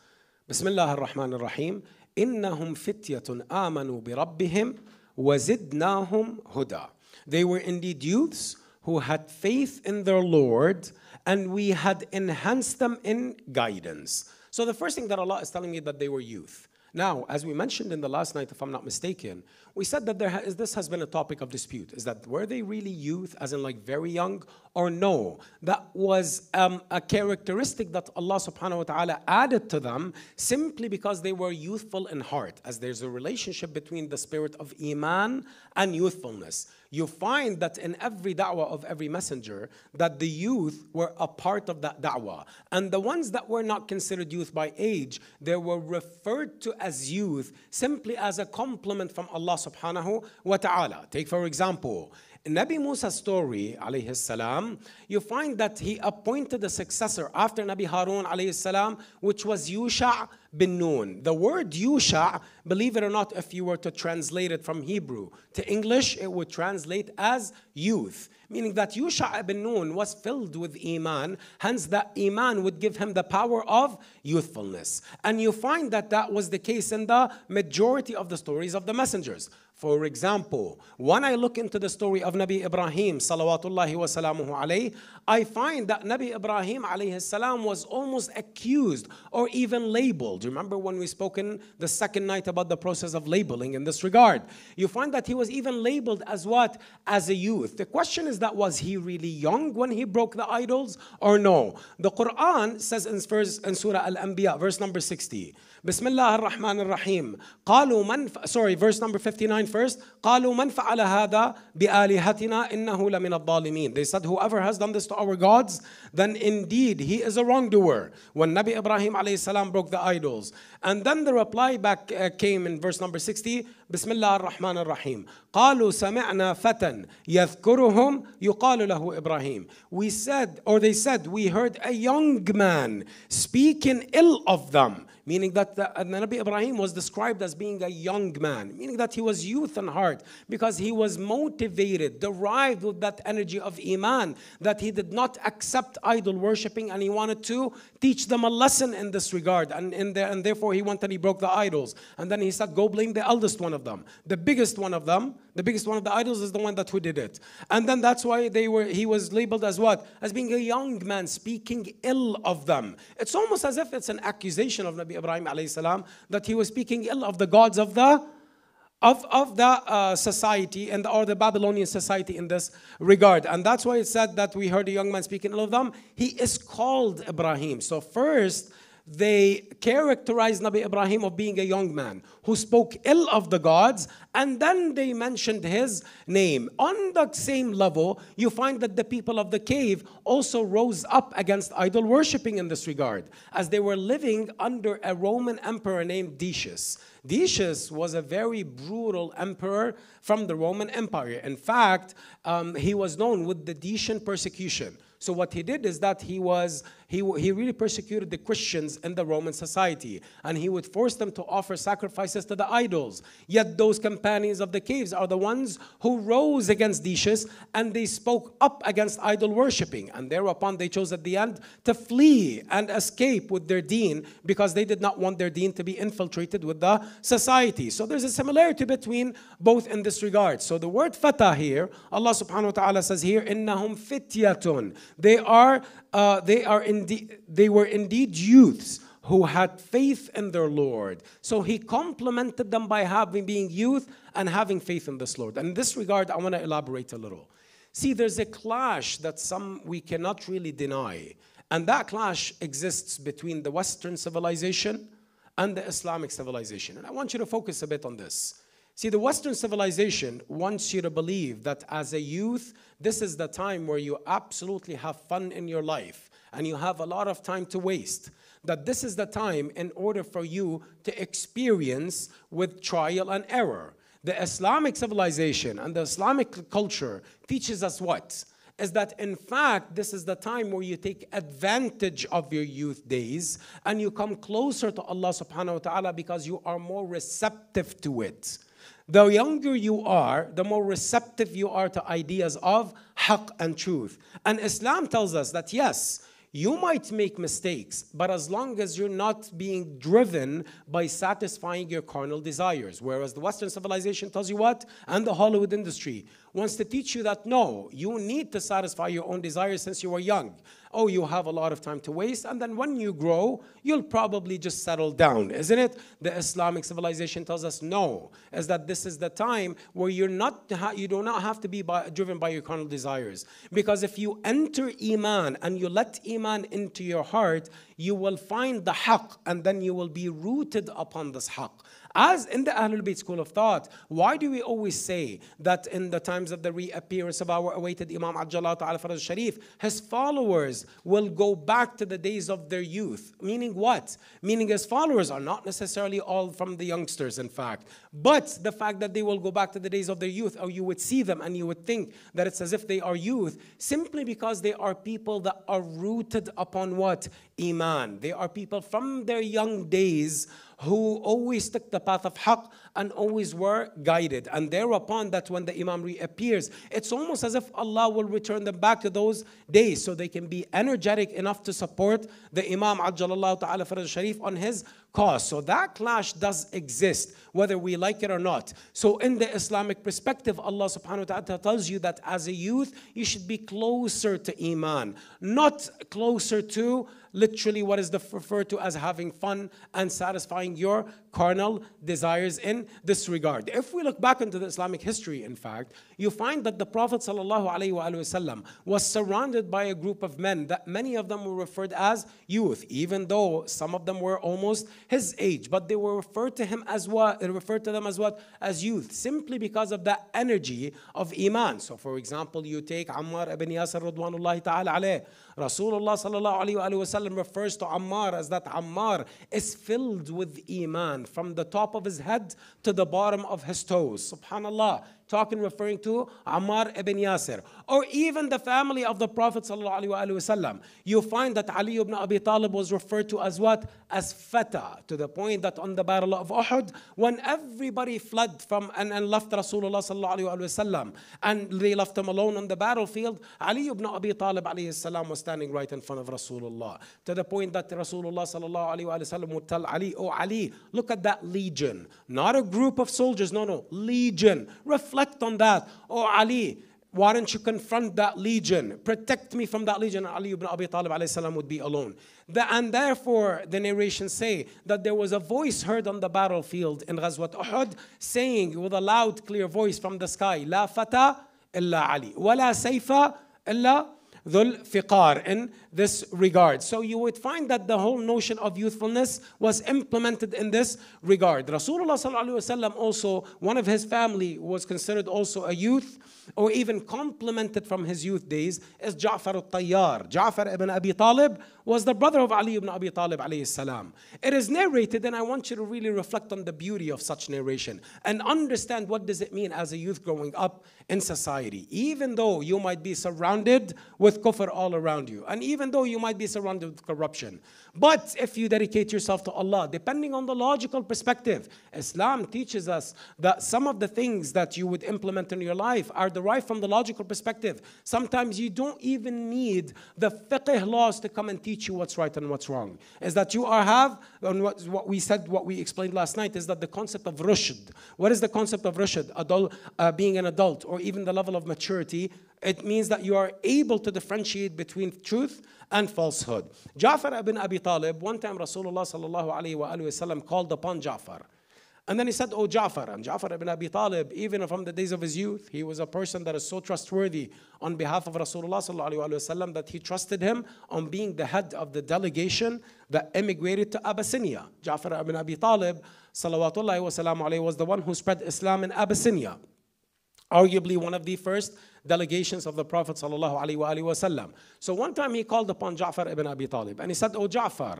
بسم الله الرحمن الرحيم إنهم فتية آمنوا بربهم وزدناهم هدى. They were indeed youths who had faith in their Lord and we had enhanced them in guidance. So the first thing that Allah is telling me that they were youth. Now, as we mentioned in the last night, if I'm not mistaken, we said that there ha is, this has been a topic of dispute. Is that were they really youth, as in like very young, or no? That was um, a characteristic that Allah subhanahu wa ta'ala added to them simply because they were youthful in heart, as there's a relationship between the spirit of Iman and youthfulness you find that in every da'wah of every messenger, that the youth were a part of that da'wah. And the ones that were not considered youth by age, they were referred to as youth simply as a compliment from Allah subhanahu wa ta'ala. Take for example, in Nabi Musa's story, alayhi salam, you find that he appointed a successor after Nabi Harun, alayhi salam, which was Yusha bin Nun. The word Yusha, believe it or not, if you were to translate it from Hebrew to English, it would translate as youth meaning that Yusha ibn Nun was filled with Iman, hence that Iman would give him the power of youthfulness. And you find that that was the case in the majority of the stories of the messengers. For example, when I look into the story of Nabi Ibrahim, salawatullahi wa alayhi, I find that Nabi Ibrahim alayhi salam was almost accused or even labeled. Remember when we spoke in the second night about the process of labeling in this regard? You find that he was even labeled as what? As a youth. The question is that? Was he really young when he broke the idols or no? The Quran says in, verse, in Surah Al-Anbiya, verse number 60, Bismillah ar-Rahman ar-Rahim. sorry verse number 59 first قالوا من فعل هذا بآلهتنا إنه لمن الظالمين they said whoever has done this to our gods then indeed he is a wrongdoer when Nabi Ibrahim عليه broke the idols and then the reply back uh, came in verse number 60 بسم الله الرحمن الرحيم قالوا سمعنا فتى يذكرهم يقال له ابراهيم we said or they said we heard a young man speaking ill of them meaning that the, uh, Nabi Ibrahim was described as being a young man, meaning that he was youth in heart because he was motivated, derived with that energy of Iman, that he did not accept idol worshipping and he wanted to teach them a lesson in this regard. And, the, and therefore, he went and he broke the idols. And then he said, Go blame the eldest one of them, the biggest one of them, the biggest one of the idols is the one that who did it. And then that's why they were he was labeled as what? As being a young man speaking ill of them. It's almost as if it's an accusation of Nabi Ibrahim salam that he was speaking ill of the gods of the of, of the uh, society and or the Babylonian society in this regard. And that's why it said that we heard a young man speaking ill of them. He is called Ibrahim. So first they characterized Nabi Ibrahim of being a young man who spoke ill of the gods, and then they mentioned his name. On the same level, you find that the people of the cave also rose up against idol worshipping in this regard, as they were living under a Roman emperor named Decius. Decius was a very brutal emperor from the Roman Empire. In fact, um, he was known with the Decian persecution. So what he did is that he was he, he really persecuted the Christians in the Roman society, and he would force them to offer sacrifices to the idols. Yet those companions of the caves are the ones who rose against Decius, and they spoke up against idol worshipping. And thereupon they chose at the end to flee and escape with their dean because they did not want their dean to be infiltrated with the society. So there's a similarity between both in this regard. So the word fatah here, Allah subhanahu wa ta'ala says here, innahum fityatun. They are uh, they, are indeed, they were indeed youths who had faith in their Lord. So he complimented them by having being youth and having faith in this Lord. And in this regard, I want to elaborate a little. See, there's a clash that some we cannot really deny. And that clash exists between the Western civilization and the Islamic civilization. And I want you to focus a bit on this. See, the Western civilization wants you to believe that as a youth, this is the time where you absolutely have fun in your life and you have a lot of time to waste. That this is the time in order for you to experience with trial and error. The Islamic civilization and the Islamic culture teaches us what? is that in fact this is the time where you take advantage of your youth days and you come closer to Allah subhanahu wa ta'ala because you are more receptive to it. The younger you are, the more receptive you are to ideas of haqq and truth. And Islam tells us that yes, you might make mistakes, but as long as you're not being driven by satisfying your carnal desires. Whereas the Western civilization tells you what? And the Hollywood industry wants to teach you that no, you need to satisfy your own desires since you were young oh, you have a lot of time to waste. And then when you grow, you'll probably just settle down, isn't it? The Islamic civilization tells us no, is that this is the time where you're not, you do not have to be by, driven by your carnal desires. Because if you enter Iman and you let Iman into your heart, you will find the haqq and then you will be rooted upon this haqq. As in the Ahlul Bayt school of thought, why do we always say that in the times of the reappearance of our awaited Imam Ajjalat al Faraj Sharif, his followers will go back to the days of their youth? Meaning what? Meaning his followers are not necessarily all from the youngsters, in fact, but the fact that they will go back to the days of their youth, or you would see them and you would think that it's as if they are youth, simply because they are people that are rooted upon what? Iman. They are people from their young days who always took the path of haqq, and always were guided. And thereupon, that when the Imam reappears, it's almost as if Allah will return them back to those days so they can be energetic enough to support the Imam Ajjalallahu Ta'ala Faraj Sharif on his cause. So that clash does exist, whether we like it or not. So in the Islamic perspective, Allah subhanahu wa ta'ala tells you that as a youth, you should be closer to Iman, not closer to literally what is referred to as having fun and satisfying your carnal desires in this regard. If we look back into the Islamic history, in fact, you find that the Prophet ﷺ was surrounded by a group of men that many of them were referred as youth, even though some of them were almost his age, but they were referred to him as what referred to them as what? As youth, simply because of the energy of Iman. So for example, you take Ammar ibn Yasir Radwanullah Ta'ala alayh. Rasulullah sallallahu alayhi refers to Ammar as that Ammar is filled with Iman from the top of his head to the bottom of his toes. Subhanallah, talking, referring to Ammar ibn Yasir, or even the family of the Prophet you find that Ali ibn Abi Talib was referred to as what? As Fata, to the point that on the Battle of Uhud, when everybody fled from and, and left Rasulullah and they left him alone on the battlefield, Ali ibn Abi Talib السلام, was standing right in front of Rasulullah, to the point that Rasulullah would tell Ali, Oh Ali, look at that legion, not a group of soldiers, no, no, legion. Refer reflect on that. Oh, Ali, why don't you confront that legion? Protect me from that legion. Ali ibn Abi Talib salam, would be alone. The, and therefore, the narrations say that there was a voice heard on the battlefield in Ghazwat Uhud saying with a loud, clear voice from the sky, La fata illa Ali, wala sayfa illa dhul fiqar this regard. So you would find that the whole notion of youthfulness was implemented in this regard. Rasulullah also, one of his family was considered also a youth or even complemented from his youth days as Ja'far al-Tayyar. Ja'far ibn Abi Talib was the brother of Ali ibn Abi Talib alayhi salam. It is narrated and I want you to really reflect on the beauty of such narration and understand what does it mean as a youth growing up in society. Even though you might be surrounded with kufr all around you and even even though you might be surrounded with corruption. But if you dedicate yourself to Allah, depending on the logical perspective, Islam teaches us that some of the things that you would implement in your life are derived from the logical perspective. Sometimes you don't even need the fiqh laws to come and teach you what's right and what's wrong. Is that you are have, and what, what we said, what we explained last night, is that the concept of rushd. What is the concept of rushd? Adult, uh, being an adult, or even the level of maturity it means that you are able to differentiate between truth and falsehood. Ja'far ibn Abi Talib, one time Rasulullah sallallahu alayhi wa called upon Ja'far. And then he said, Oh, Ja'far. And Ja'far ibn Abi Talib, even from the days of his youth, he was a person that is so trustworthy on behalf of Rasulullah that he trusted him on being the head of the delegation that emigrated to Abyssinia. Ja'far ibn Abi Talib salawatullahi wasalam, was the one who spread Islam in Abyssinia, arguably one of the first delegations of the Prophet ﷺ. So one time he called upon Ja'far ibn Abi Talib and he said, Oh Ja'far,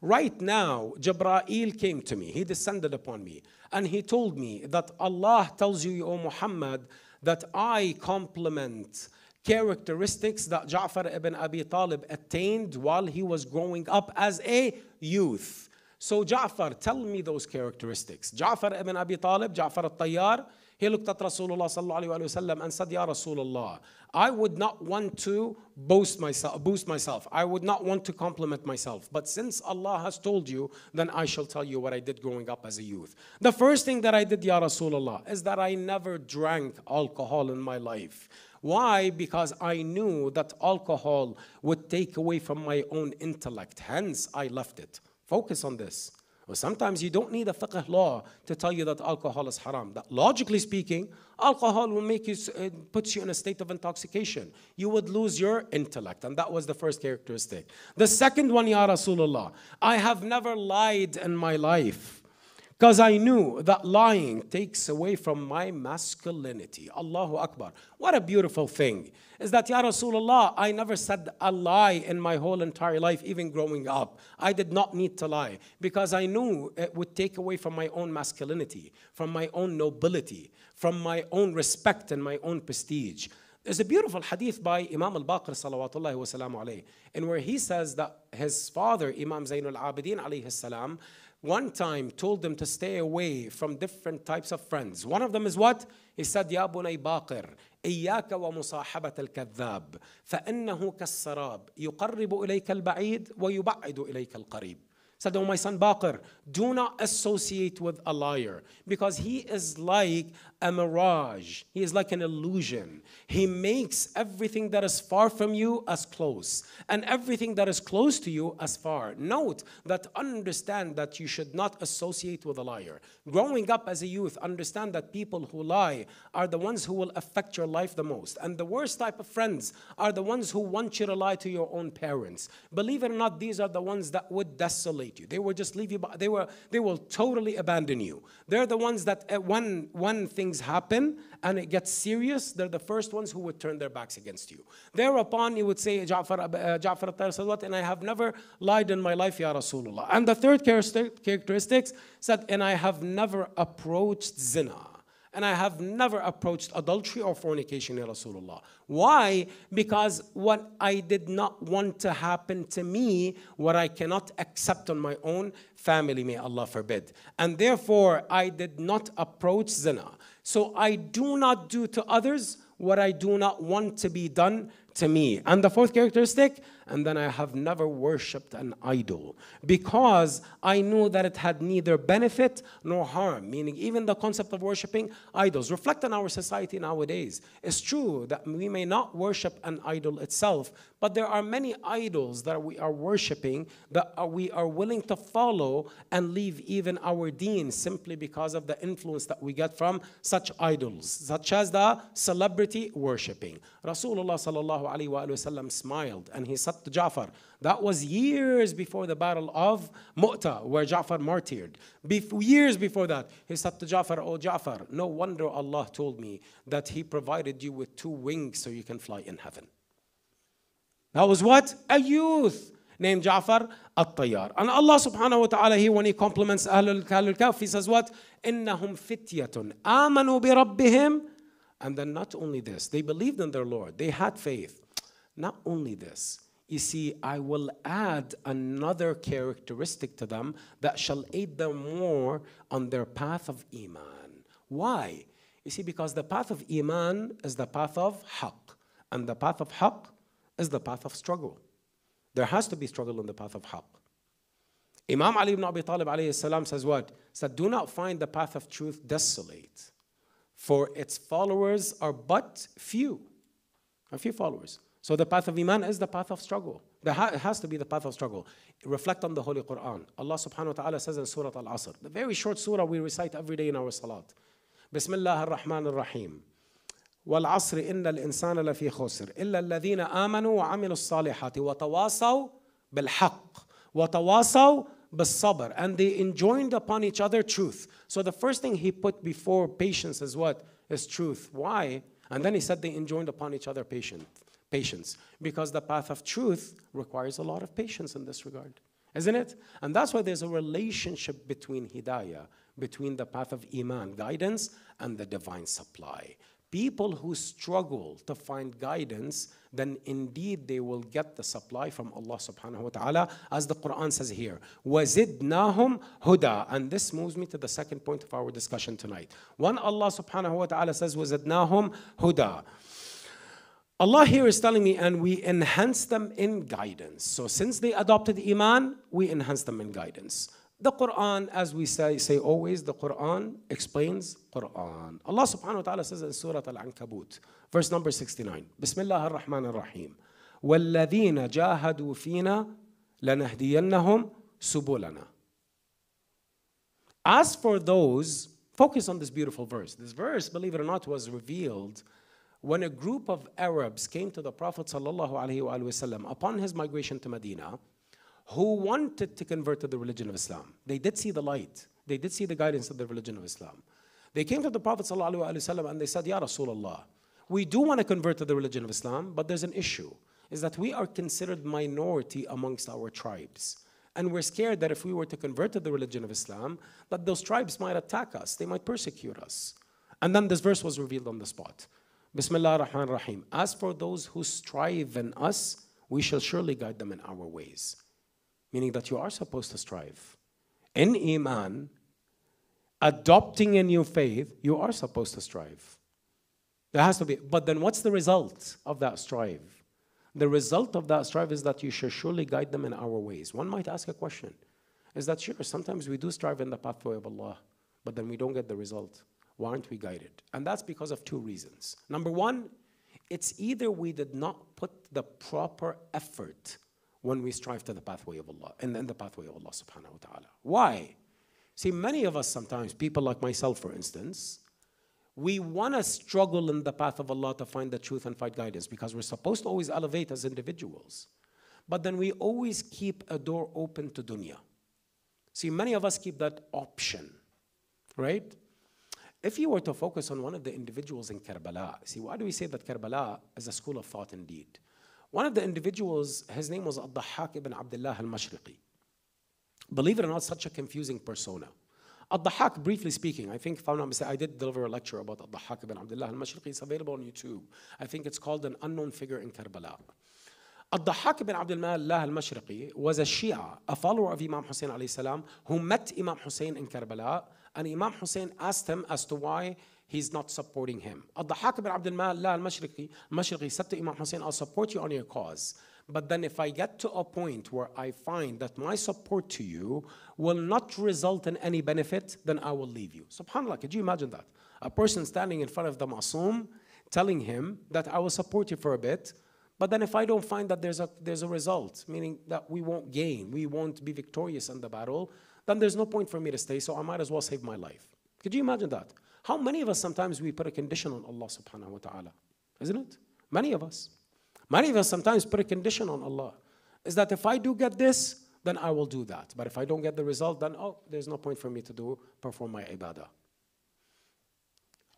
right now Jibra'il came to me, he descended upon me, and he told me that Allah tells you, O Muhammad, that I compliment characteristics that Ja'far ibn Abi Talib attained while he was growing up as a youth. So Ja'far, tell me those characteristics. Ja'far ibn Abi Talib, Ja'far al-Tayyar, he looked at Rasulullah sallallahu and said, Ya Rasulullah, I would not want to boast myself, boost myself. I would not want to compliment myself. But since Allah has told you, then I shall tell you what I did growing up as a youth. The first thing that I did, Ya Rasulullah, is that I never drank alcohol in my life. Why? Because I knew that alcohol would take away from my own intellect. Hence, I left it. Focus on this. Well, sometimes you don't need a fiqh law to tell you that alcohol is haram. That logically speaking, alcohol will make you, it uh, puts you in a state of intoxication. You would lose your intellect, and that was the first characteristic. The second one, Ya Rasulullah, I have never lied in my life because I knew that lying takes away from my masculinity. Allahu Akbar. What a beautiful thing is that, Ya Rasulullah, I never said a lie in my whole entire life, even growing up. I did not need to lie because I knew it would take away from my own masculinity, from my own nobility, from my own respect and my own prestige. There's a beautiful hadith by Imam al-Baqir salawatullahi wa alayhi, and where he says that his father, Imam Zainul Abidin alayhi salam, one time told them to stay away from different types of friends. One of them is what? He said, يا بني باقر إياك ومصاحبة الكذاب فإنه al يقرب إليك البعيد ويبعد إليك القريب. Said, oh my son Baqir, do not associate with a liar because he is like a mirage. He is like an illusion. He makes everything that is far from you as close, and everything that is close to you as far. Note that understand that you should not associate with a liar. Growing up as a youth, understand that people who lie are the ones who will affect your life the most. And the worst type of friends are the ones who want you to lie to your own parents. Believe it or not, these are the ones that would desolate you. They will just leave you, they, were, they will totally abandon you. They're the ones that, uh, eh, when, when things things happen and it gets serious, they're the first ones who would turn their backs against you. Thereupon, he would say, Ja'far, uh, Ja'far al And I have never lied in my life, Ya Rasulullah. And the third characteristics said, and I have never approached zina. And I have never approached adultery or fornication, Ya Rasulullah. Why? Because what I did not want to happen to me, what I cannot accept on my own family, may Allah forbid. And therefore, I did not approach zina. So I do not do to others what I do not want to be done to me. And the fourth characteristic, and then I have never worshipped an idol because I knew that it had neither benefit nor harm, meaning even the concept of worshipping idols. Reflect on our society nowadays. It's true that we may not worship an idol itself, but there are many idols that we are worshipping that we are willing to follow and leave even our deen simply because of the influence that we get from such idols, such as the celebrity worshipping. Rasulullah smiled and he said, Sabt Ja'far. That was years before the battle of Mu'ta, where Ja'far martyred. years before that, he said to Ja'far, Oh Ja'far, no wonder Allah told me that He provided you with two wings so you can fly in heaven. That was what? A youth named Ja'far al-Tayyar. And Allah subhanahu wa ta'ala, he, when he compliments Ahlul Kaf, he says what? fityatun. فِتْيَةٌ آمَنُوا rabbihim. And then not only this, they believed in their Lord. They had faith. Not only this, you see, I will add another characteristic to them that shall aid them more on their path of Iman. Why? You see, because the path of Iman is the path of Haqq, and the path of Haqq is the path of struggle. There has to be struggle on the path of Haqq. Imam Ali ibn Abi Talib alayhi salam says what? He said, Do not find the path of truth desolate, for its followers are but few. A few followers. So the path of Iman is the path of struggle. It has to be the path of struggle. Reflect on the Holy Quran. Allah subhanahu wa ta'ala says in Surah Al Asr, the very short surah we recite every day in our salat. Bismillah ar-Rahman ar-Rahim. والعصر إن الإنسان لفي خسر إلا الذين آمنوا وعملوا الصالحات وتواصوا بالحق وتواصوا بالصبر and they enjoined upon each other truth so the first thing he put before patience is what is truth why and then he said they enjoined upon each other patience patience, because the path of truth requires a lot of patience in this regard, isn't it? And that's why there's a relationship between hidayah, between the path of iman, guidance, and the divine supply. People who struggle to find guidance, then indeed they will get the supply from Allah subhanahu wa ta'ala, as the Quran says here. "Wazidnahum huda. And this moves me to the second point of our discussion tonight. When Allah subhanahu wa ta'ala says, "Wazidnahum huda. Allah here is telling me, and we enhance them in guidance. So since they adopted Iman, we enhance them in guidance. The Quran, as we say, say always, the Quran explains Quran. Allah subhanahu wa ta'ala says in Surah Al-Ankabut, verse number 69, Bismillah ar-Rahman ar-Rahim. وَالَّذِينَ جَاهَدُوا فِينَا لَنَهْدِيَنَّهُمْ سُبُلَنَا As for those, focus on this beautiful verse. This verse, believe it or not, was revealed when a group of Arabs came to the Prophet ﷺ upon his migration to Medina, who wanted to convert to the religion of Islam. They did see the light. They did see the guidance of the religion of Islam. They came to the Prophet ﷺ and they said, Ya Rasulullah, we do want to convert to the religion of Islam, but there's an issue, is that we are considered minority amongst our tribes. And we're scared that if we were to convert to the religion of Islam, that those tribes might attack us, they might persecute us. And then this verse was revealed on the spot. Bismillah ar-Rahman rahim As for those who strive in us, we shall surely guide them in our ways. Meaning that you are supposed to strive. In Iman, adopting a new faith, you are supposed to strive. There has to be. But then what's the result of that strive? The result of that strive is that you shall surely guide them in our ways. One might ask a question. Is that sure? Sometimes we do strive in the pathway of Allah, but then we don't get the result. Why aren't we guided? And that's because of two reasons. Number one, it's either we did not put the proper effort when we strive to the pathway of Allah and then the pathway of Allah subhanahu wa ta'ala. Why? See, many of us sometimes, people like myself, for instance, we want to struggle in the path of Allah to find the truth and find guidance because we're supposed to always elevate as individuals. But then we always keep a door open to dunya. See, many of us keep that option, right? if you were to focus on one of the individuals in Karbala, see, why do we say that Karbala is a school of thought indeed? One of the individuals, his name was Ad-Dahhak ibn Abdullah al-Mashriqi. Believe it or not, such a confusing persona. Ad-Dahhak, briefly speaking, I think, if I'm not mistaken, I did deliver a lecture about Ad-Dahhak ibn Abdullah al-Mashriqi. It's available on YouTube. I think it's called An Unknown Figure in Karbala. Ad-Dahhak ibn Abdullah al-Mashriqi was a Shia, a follower of Imam Hussein alayhi salam, who met Imam Hussein in Karbala and Imam Hussein asked him as to why he's not supporting him. الضحاك بن عبد المال المشرقي المشرقي said to Imam Hussein, I'll support you on your cause. But then if I get to a point where I find that my support to you will not result in any benefit, then I will leave you. SubhanAllah, could you imagine that? A person standing in front of the Masoom telling him that I will support you for a bit, but then if I don't find that there's a, there's a result, meaning that we won't gain, we won't be victorious in the battle, then there's no point for me to stay, so I might as well save my life. Could you imagine that? How many of us sometimes we put a condition on Allah subhanahu wa ta'ala? Isn't it? Many of us. Many of us sometimes put a condition on Allah. Is that if I do get this, then I will do that. But if I don't get the result, then oh, there's no point for me to do perform my ibadah.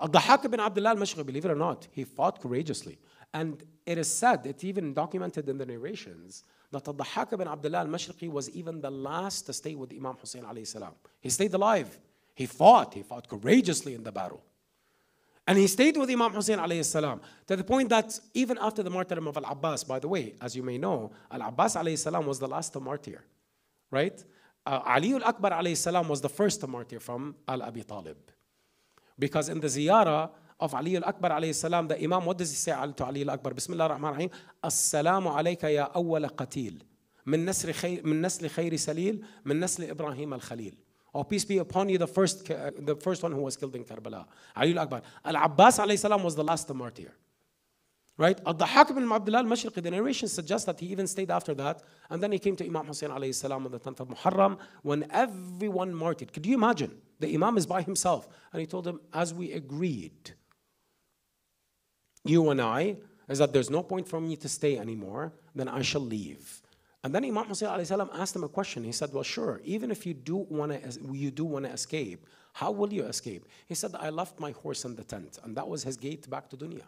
Al-Dahhak ibn Abdullah al-Mashri, believe it or not, he fought courageously. And it is said, it's even documented in the narrations, that the dhahhak ibn Abdullah al-Mashriqi was even the last to stay with Imam Hussein alayhi salam. He stayed alive. He fought. He fought courageously in the battle. And he stayed with Imam Hussein alayhi salam to the point that even after the martyrdom of Al-Abbas, by the way, as you may know, Al-Abbas alayhi salam was the last to martyr, right? Uh, Ali al-Akbar alayhi salam was the first to martyr from Al-Abi Talib. Because in the ziyarah, of علي الأكبر عليه السلام ده إمام what does he say to علي الأكبر بسم الله الرحمن الرحيم السلام عليك يا أول قتيل من نسل خير من نسل خير سليل من نسل إبراهيم الخليل or peace be upon you the first the first one who was killed in Karbala علي الأكبر العباس عليه السلام was the last martyr Right? Al-Dhahak ibn Abdullah al-Mashriqi, the narration suggests that he even stayed after that. And then he came to Imam Hussein alayhi salam on the 10th of Muharram when everyone martyred. Could you imagine? The Imam is by himself. And he told him, as we agreed, you and I is that there's no point for me to stay anymore, then I shall leave. And then Imam Hussein salam asked him a question. He said, Well, sure, even if you do want to you do want to escape, how will you escape? He said, I left my horse in the tent, and that was his gate back to dunya.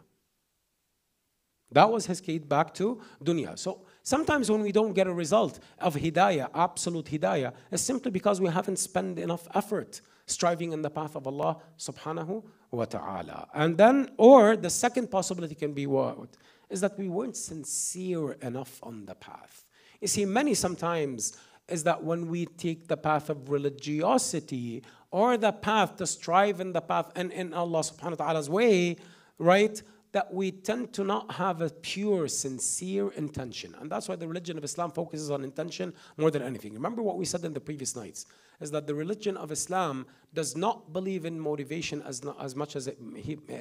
That was his gate back to dunya. So sometimes when we don't get a result of hidayah, absolute hidayah, it's simply because we haven't spent enough effort striving in the path of Allah subhanahu wa ta'ala. And then, or the second possibility can be what? Is that we weren't sincere enough on the path. You see, many sometimes is that when we take the path of religiosity or the path to strive in the path and in Allah subhanahu wa ta'ala's way, right? that we tend to not have a pure, sincere intention. And that's why the religion of Islam focuses on intention more than anything. Remember what we said in the previous nights is that the religion of Islam does not believe in motivation as, not, as much as, it,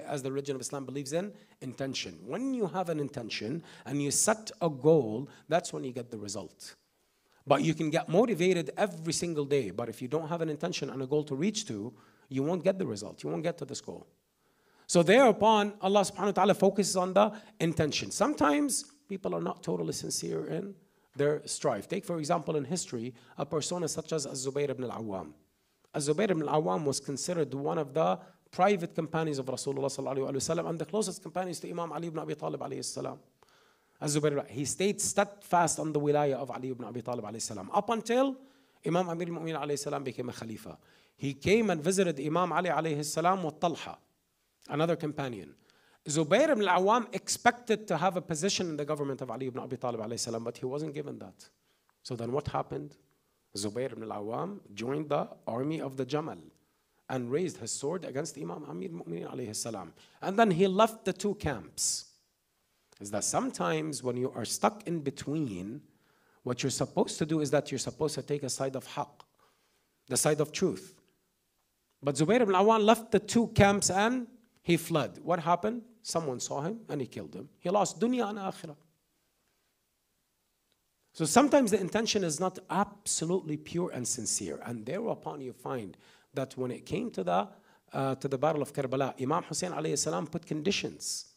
as the religion of Islam believes in intention. When you have an intention and you set a goal, that's when you get the result. But you can get motivated every single day. But if you don't have an intention and a goal to reach to, you won't get the result. You won't get to this goal. So thereupon, Allah subhanahu wa ta'ala focuses on the intention. Sometimes people are not totally sincere in their strife. Take, for example, in history, a persona such as Az-Zubayr ibn al-Awwam. Az-Zubayr ibn al-Awwam was considered one of the private companions of Rasulullah sallallahu alayhi wa and the closest companions to Imam Ali ibn Abi Talib alayhi salam. Az-Zubayr, he stayed steadfast on the wilaya of Ali ibn Abi Talib alayhi salam up until Imam Amir al-Mu'min alayhi salam became a khalifa. He came and visited Imam Ali alayhi salam with Talha another companion. Zubair ibn al-Awwam expected to have a position in the government of Ali ibn Abi Talib but he wasn't given that. So then what happened? Zubair ibn al-Awwam joined the army of the Jamal and raised his sword against Imam Amir Mu'minin alayhi salam. And then he left the two camps. Is that sometimes when you are stuck in between, what you're supposed to do is that you're supposed to take a side of haqq, the side of truth. But Zubair ibn Awan left the two camps and he fled. What happened? Someone saw him and he killed him. He lost dunya and akhirah. So sometimes the intention is not absolutely pure and sincere. And thereupon you find that when it came to the, uh, to the Battle of Karbala, Imam Hussein salam put conditions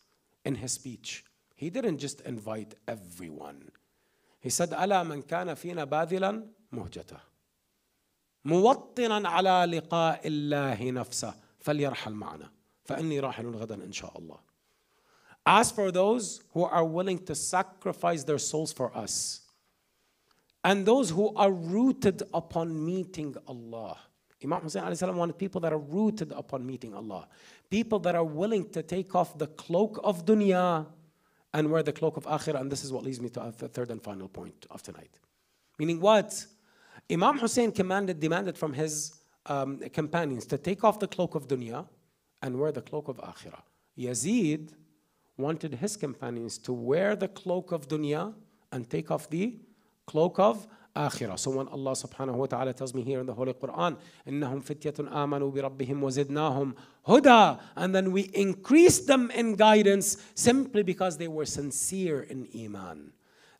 in his speech. He didn't just invite everyone. He said, ألا من كان فينا باذلا مهجته موطنا على لقاء الله نفسه فليرحل فإني راحل غدا إن شاء الله. As for those who are willing to sacrifice their souls for us, and those who are rooted upon meeting Allah. Imam Hussein السلام wanted people that are rooted upon meeting Allah, people that are willing to take off the cloak of dunya and wear the cloak of akhirah. And this is what leads me to the third and final point of tonight. Meaning what? Imam Hussein commanded, demanded from his um, companions to take off the cloak of dunya and wear the cloak of akhirah. Yazid wanted his companions to wear the cloak of dunya and take off the cloak of akhirah. So when Allah subhanahu wa ta'ala tells me here in the Holy Quran, إِنَّهُمْ فِتْيَةٌ آمَنُوا بِرَبِّهِمْ وَزِدْنَاهُمْ هُدَى And then we increase them in guidance simply because they were sincere in iman.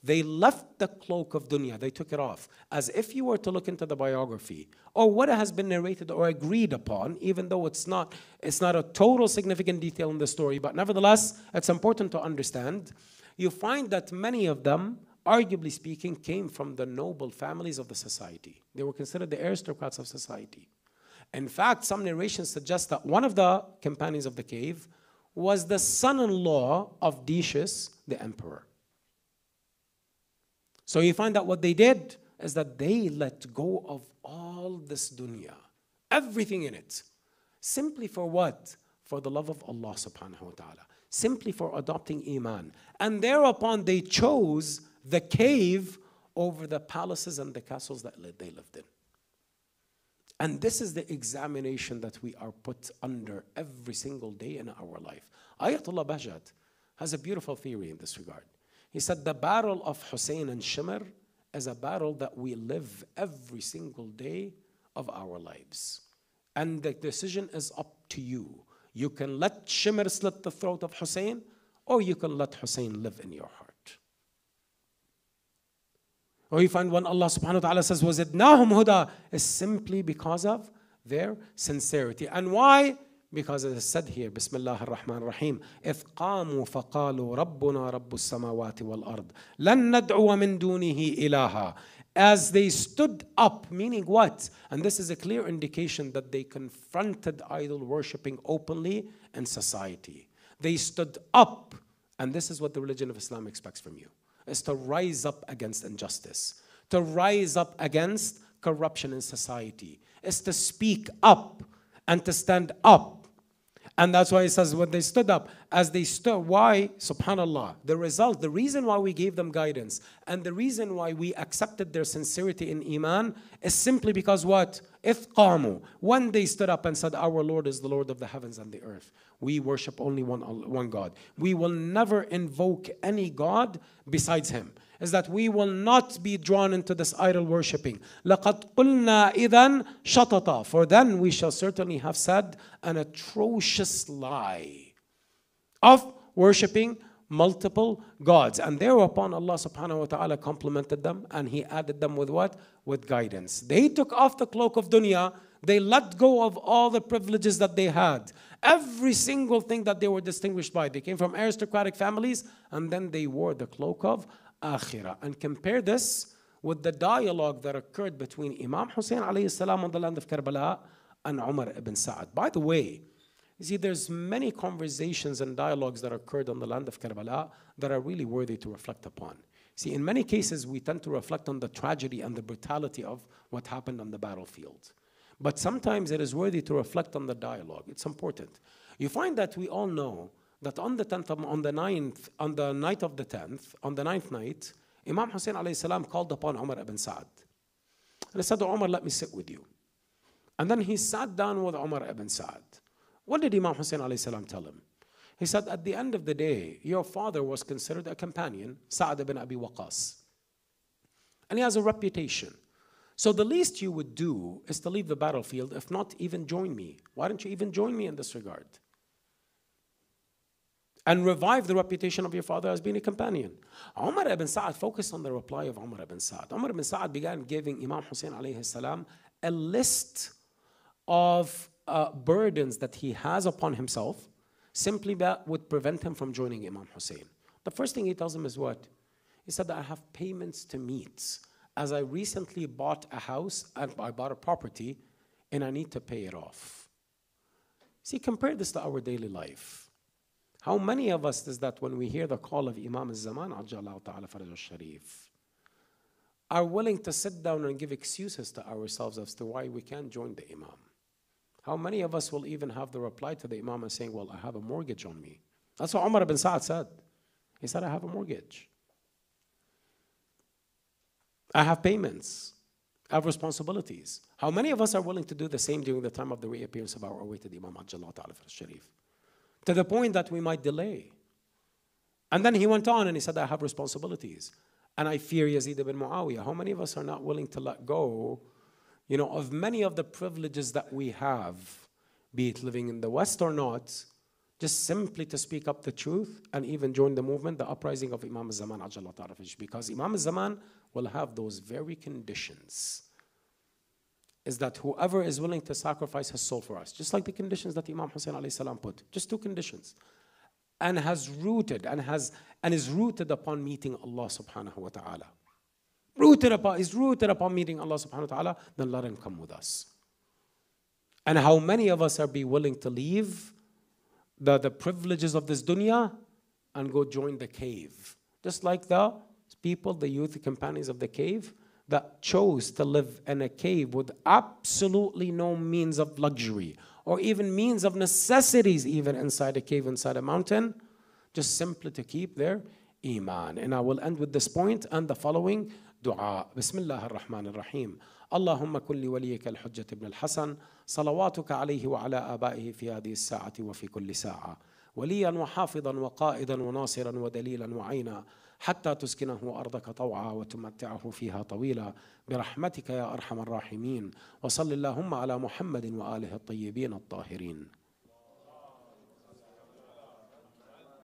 They left the cloak of dunya, they took it off. As if you were to look into the biography or what has been narrated or agreed upon, even though it's not, it's not a total significant detail in the story, but nevertheless, it's important to understand. You find that many of them, arguably speaking, came from the noble families of the society. They were considered the aristocrats of society. In fact, some narrations suggest that one of the companions of the cave was the son in law of Decius, the emperor. So you find out what they did is that they let go of all this dunya, everything in it. Simply for what? For the love of Allah subhanahu wa ta'ala. Simply for adopting Iman. And thereupon they chose the cave over the palaces and the castles that they lived in. And this is the examination that we are put under every single day in our life. Ayatollah Bajat has a beautiful theory in this regard. He said, The battle of Hussein and Shimmer is a battle that we live every single day of our lives. And the decision is up to you. You can let Shimmer slit the throat of Hussein, or you can let Hussein live in your heart. Or oh, you find when Allah subhanahu wa ta'ala says, Was it Nahum Huda? is simply because of their sincerity. And why? Because it is said here, Bismillah ar-Rahman rahim إِذْ قَامُوا فَقَالُوا رَبُّنَا رَبُّ السَّمَاوَاتِ وَالْأَرْضِ لَن نَدْعُوَ مِن دُونِهِ إِلَهًا As they stood up, meaning what? And this is a clear indication that they confronted idol worshipping openly in society. They stood up, and this is what the religion of Islam expects from you, is to rise up against injustice, to rise up against corruption in society, is to speak up and to stand up and that's why it says when they stood up, as they stood, why? Subhanallah. The result, the reason why we gave them guidance and the reason why we accepted their sincerity in Iman is simply because what? Ithqamu. When they stood up and said, Our Lord is the Lord of the heavens and the earth. We worship only one, one God. We will never invoke any God besides Him is that we will not be drawn into this idol worshipping. لَقَدْ قُلْنَا إِذًا شَطَطًا For then we shall certainly have said an atrocious lie of worshipping multiple gods. And thereupon Allah subhanahu wa ta'ala complimented them and He added them with what? With guidance. They took off the cloak of dunya, they let go of all the privileges that they had, every single thing that they were distinguished by. They came from aristocratic families and then they wore the cloak of akhirah. And compare this with the dialogue that occurred between Imam Hussein alayhi salam on the land of Karbala and Umar ibn Sa'ad. By the way, you see, there's many conversations and dialogues that occurred on the land of Karbala that are really worthy to reflect upon. See, in many cases, we tend to reflect on the tragedy and the brutality of what happened on the battlefield. But sometimes it is worthy to reflect on the dialogue. It's important. You find that we all know that on the 10th, on the 9th, on the night of the 10th, on the ninth night, Imam Hussein alayhi salam called upon Umar ibn Sa'd. And he said, oh, Umar, let me sit with you. And then he sat down with Umar ibn Sa'd. What did Imam Hussein alayhi salam tell him? He said, at the end of the day, your father was considered a companion, Sa'd ibn Abi Waqas. And he has a reputation. So the least you would do is to leave the battlefield, if not even join me. Why don't you even join me in this regard? and revive the reputation of your father as being a companion. Umar ibn Sa'ad focused on the reply of Umar ibn Sa'ad. Umar ibn Sa'ad began giving Imam Hussein alayhi salam a list of uh, burdens that he has upon himself simply that would prevent him from joining Imam Hussein. The first thing he tells him is what? He said that I have payments to meet. As I recently bought a house and I bought a property and I need to pay it off. See, compare this to our daily life how many of us does that when we hear the call of Imam al-Zaman, Ajjallahu ta'ala Faraj sharif are willing to sit down and give excuses to ourselves as to why we can't join the Imam? How many of us will even have the reply to the Imam and saying, well, I have a mortgage on me. That's what Umar ibn Sa'ad said. He said, I have a mortgage. I have payments. I have responsibilities. How many of us are willing to do the same during the time of the reappearance of our awaited Imam Ajjallahu ta'ala Faraj sharif to the point that we might delay. And then he went on and he said, I have responsibilities. And I fear Yazid ibn Muawiyah. How many of us are not willing to let go, you know, of many of the privileges that we have, be it living in the West or not, just simply to speak up the truth and even join the movement, the uprising of Imam al-Zaman, because Imam al-Zaman will have those very conditions is that whoever is willing to sacrifice his soul for us, just like the conditions that Imam Hussein alayhi salam put, just two conditions, and has rooted and has and is rooted upon meeting Allah subhanahu wa ta'ala. Rooted upon is rooted upon meeting Allah subhanahu wa ta'ala, then let him come with us. And how many of us are be willing to leave the, the privileges of this dunya and go join the cave? Just like the people, the youth, the companions of the cave, that chose to live in a cave with absolutely no means of luxury or even means of necessities, even inside a cave, inside a mountain, just simply to keep their iman. And I will end with this point and the following du'a. دعاء بسم الله al الرحيم اللهم كن لوليك الحجة بن الحسن صلواتك عليه وعلى آبائه في هذه الساعة وفي كل ساعة وليا وحافظا وقائدا وناصرا ودليلا وعينا حتى تسكنه أرضك طوعا وتمتعه فيها طويلا برحمتك يا أرحم الراحمين وصل اللهم على محمد وآله الطيبين الطاهرين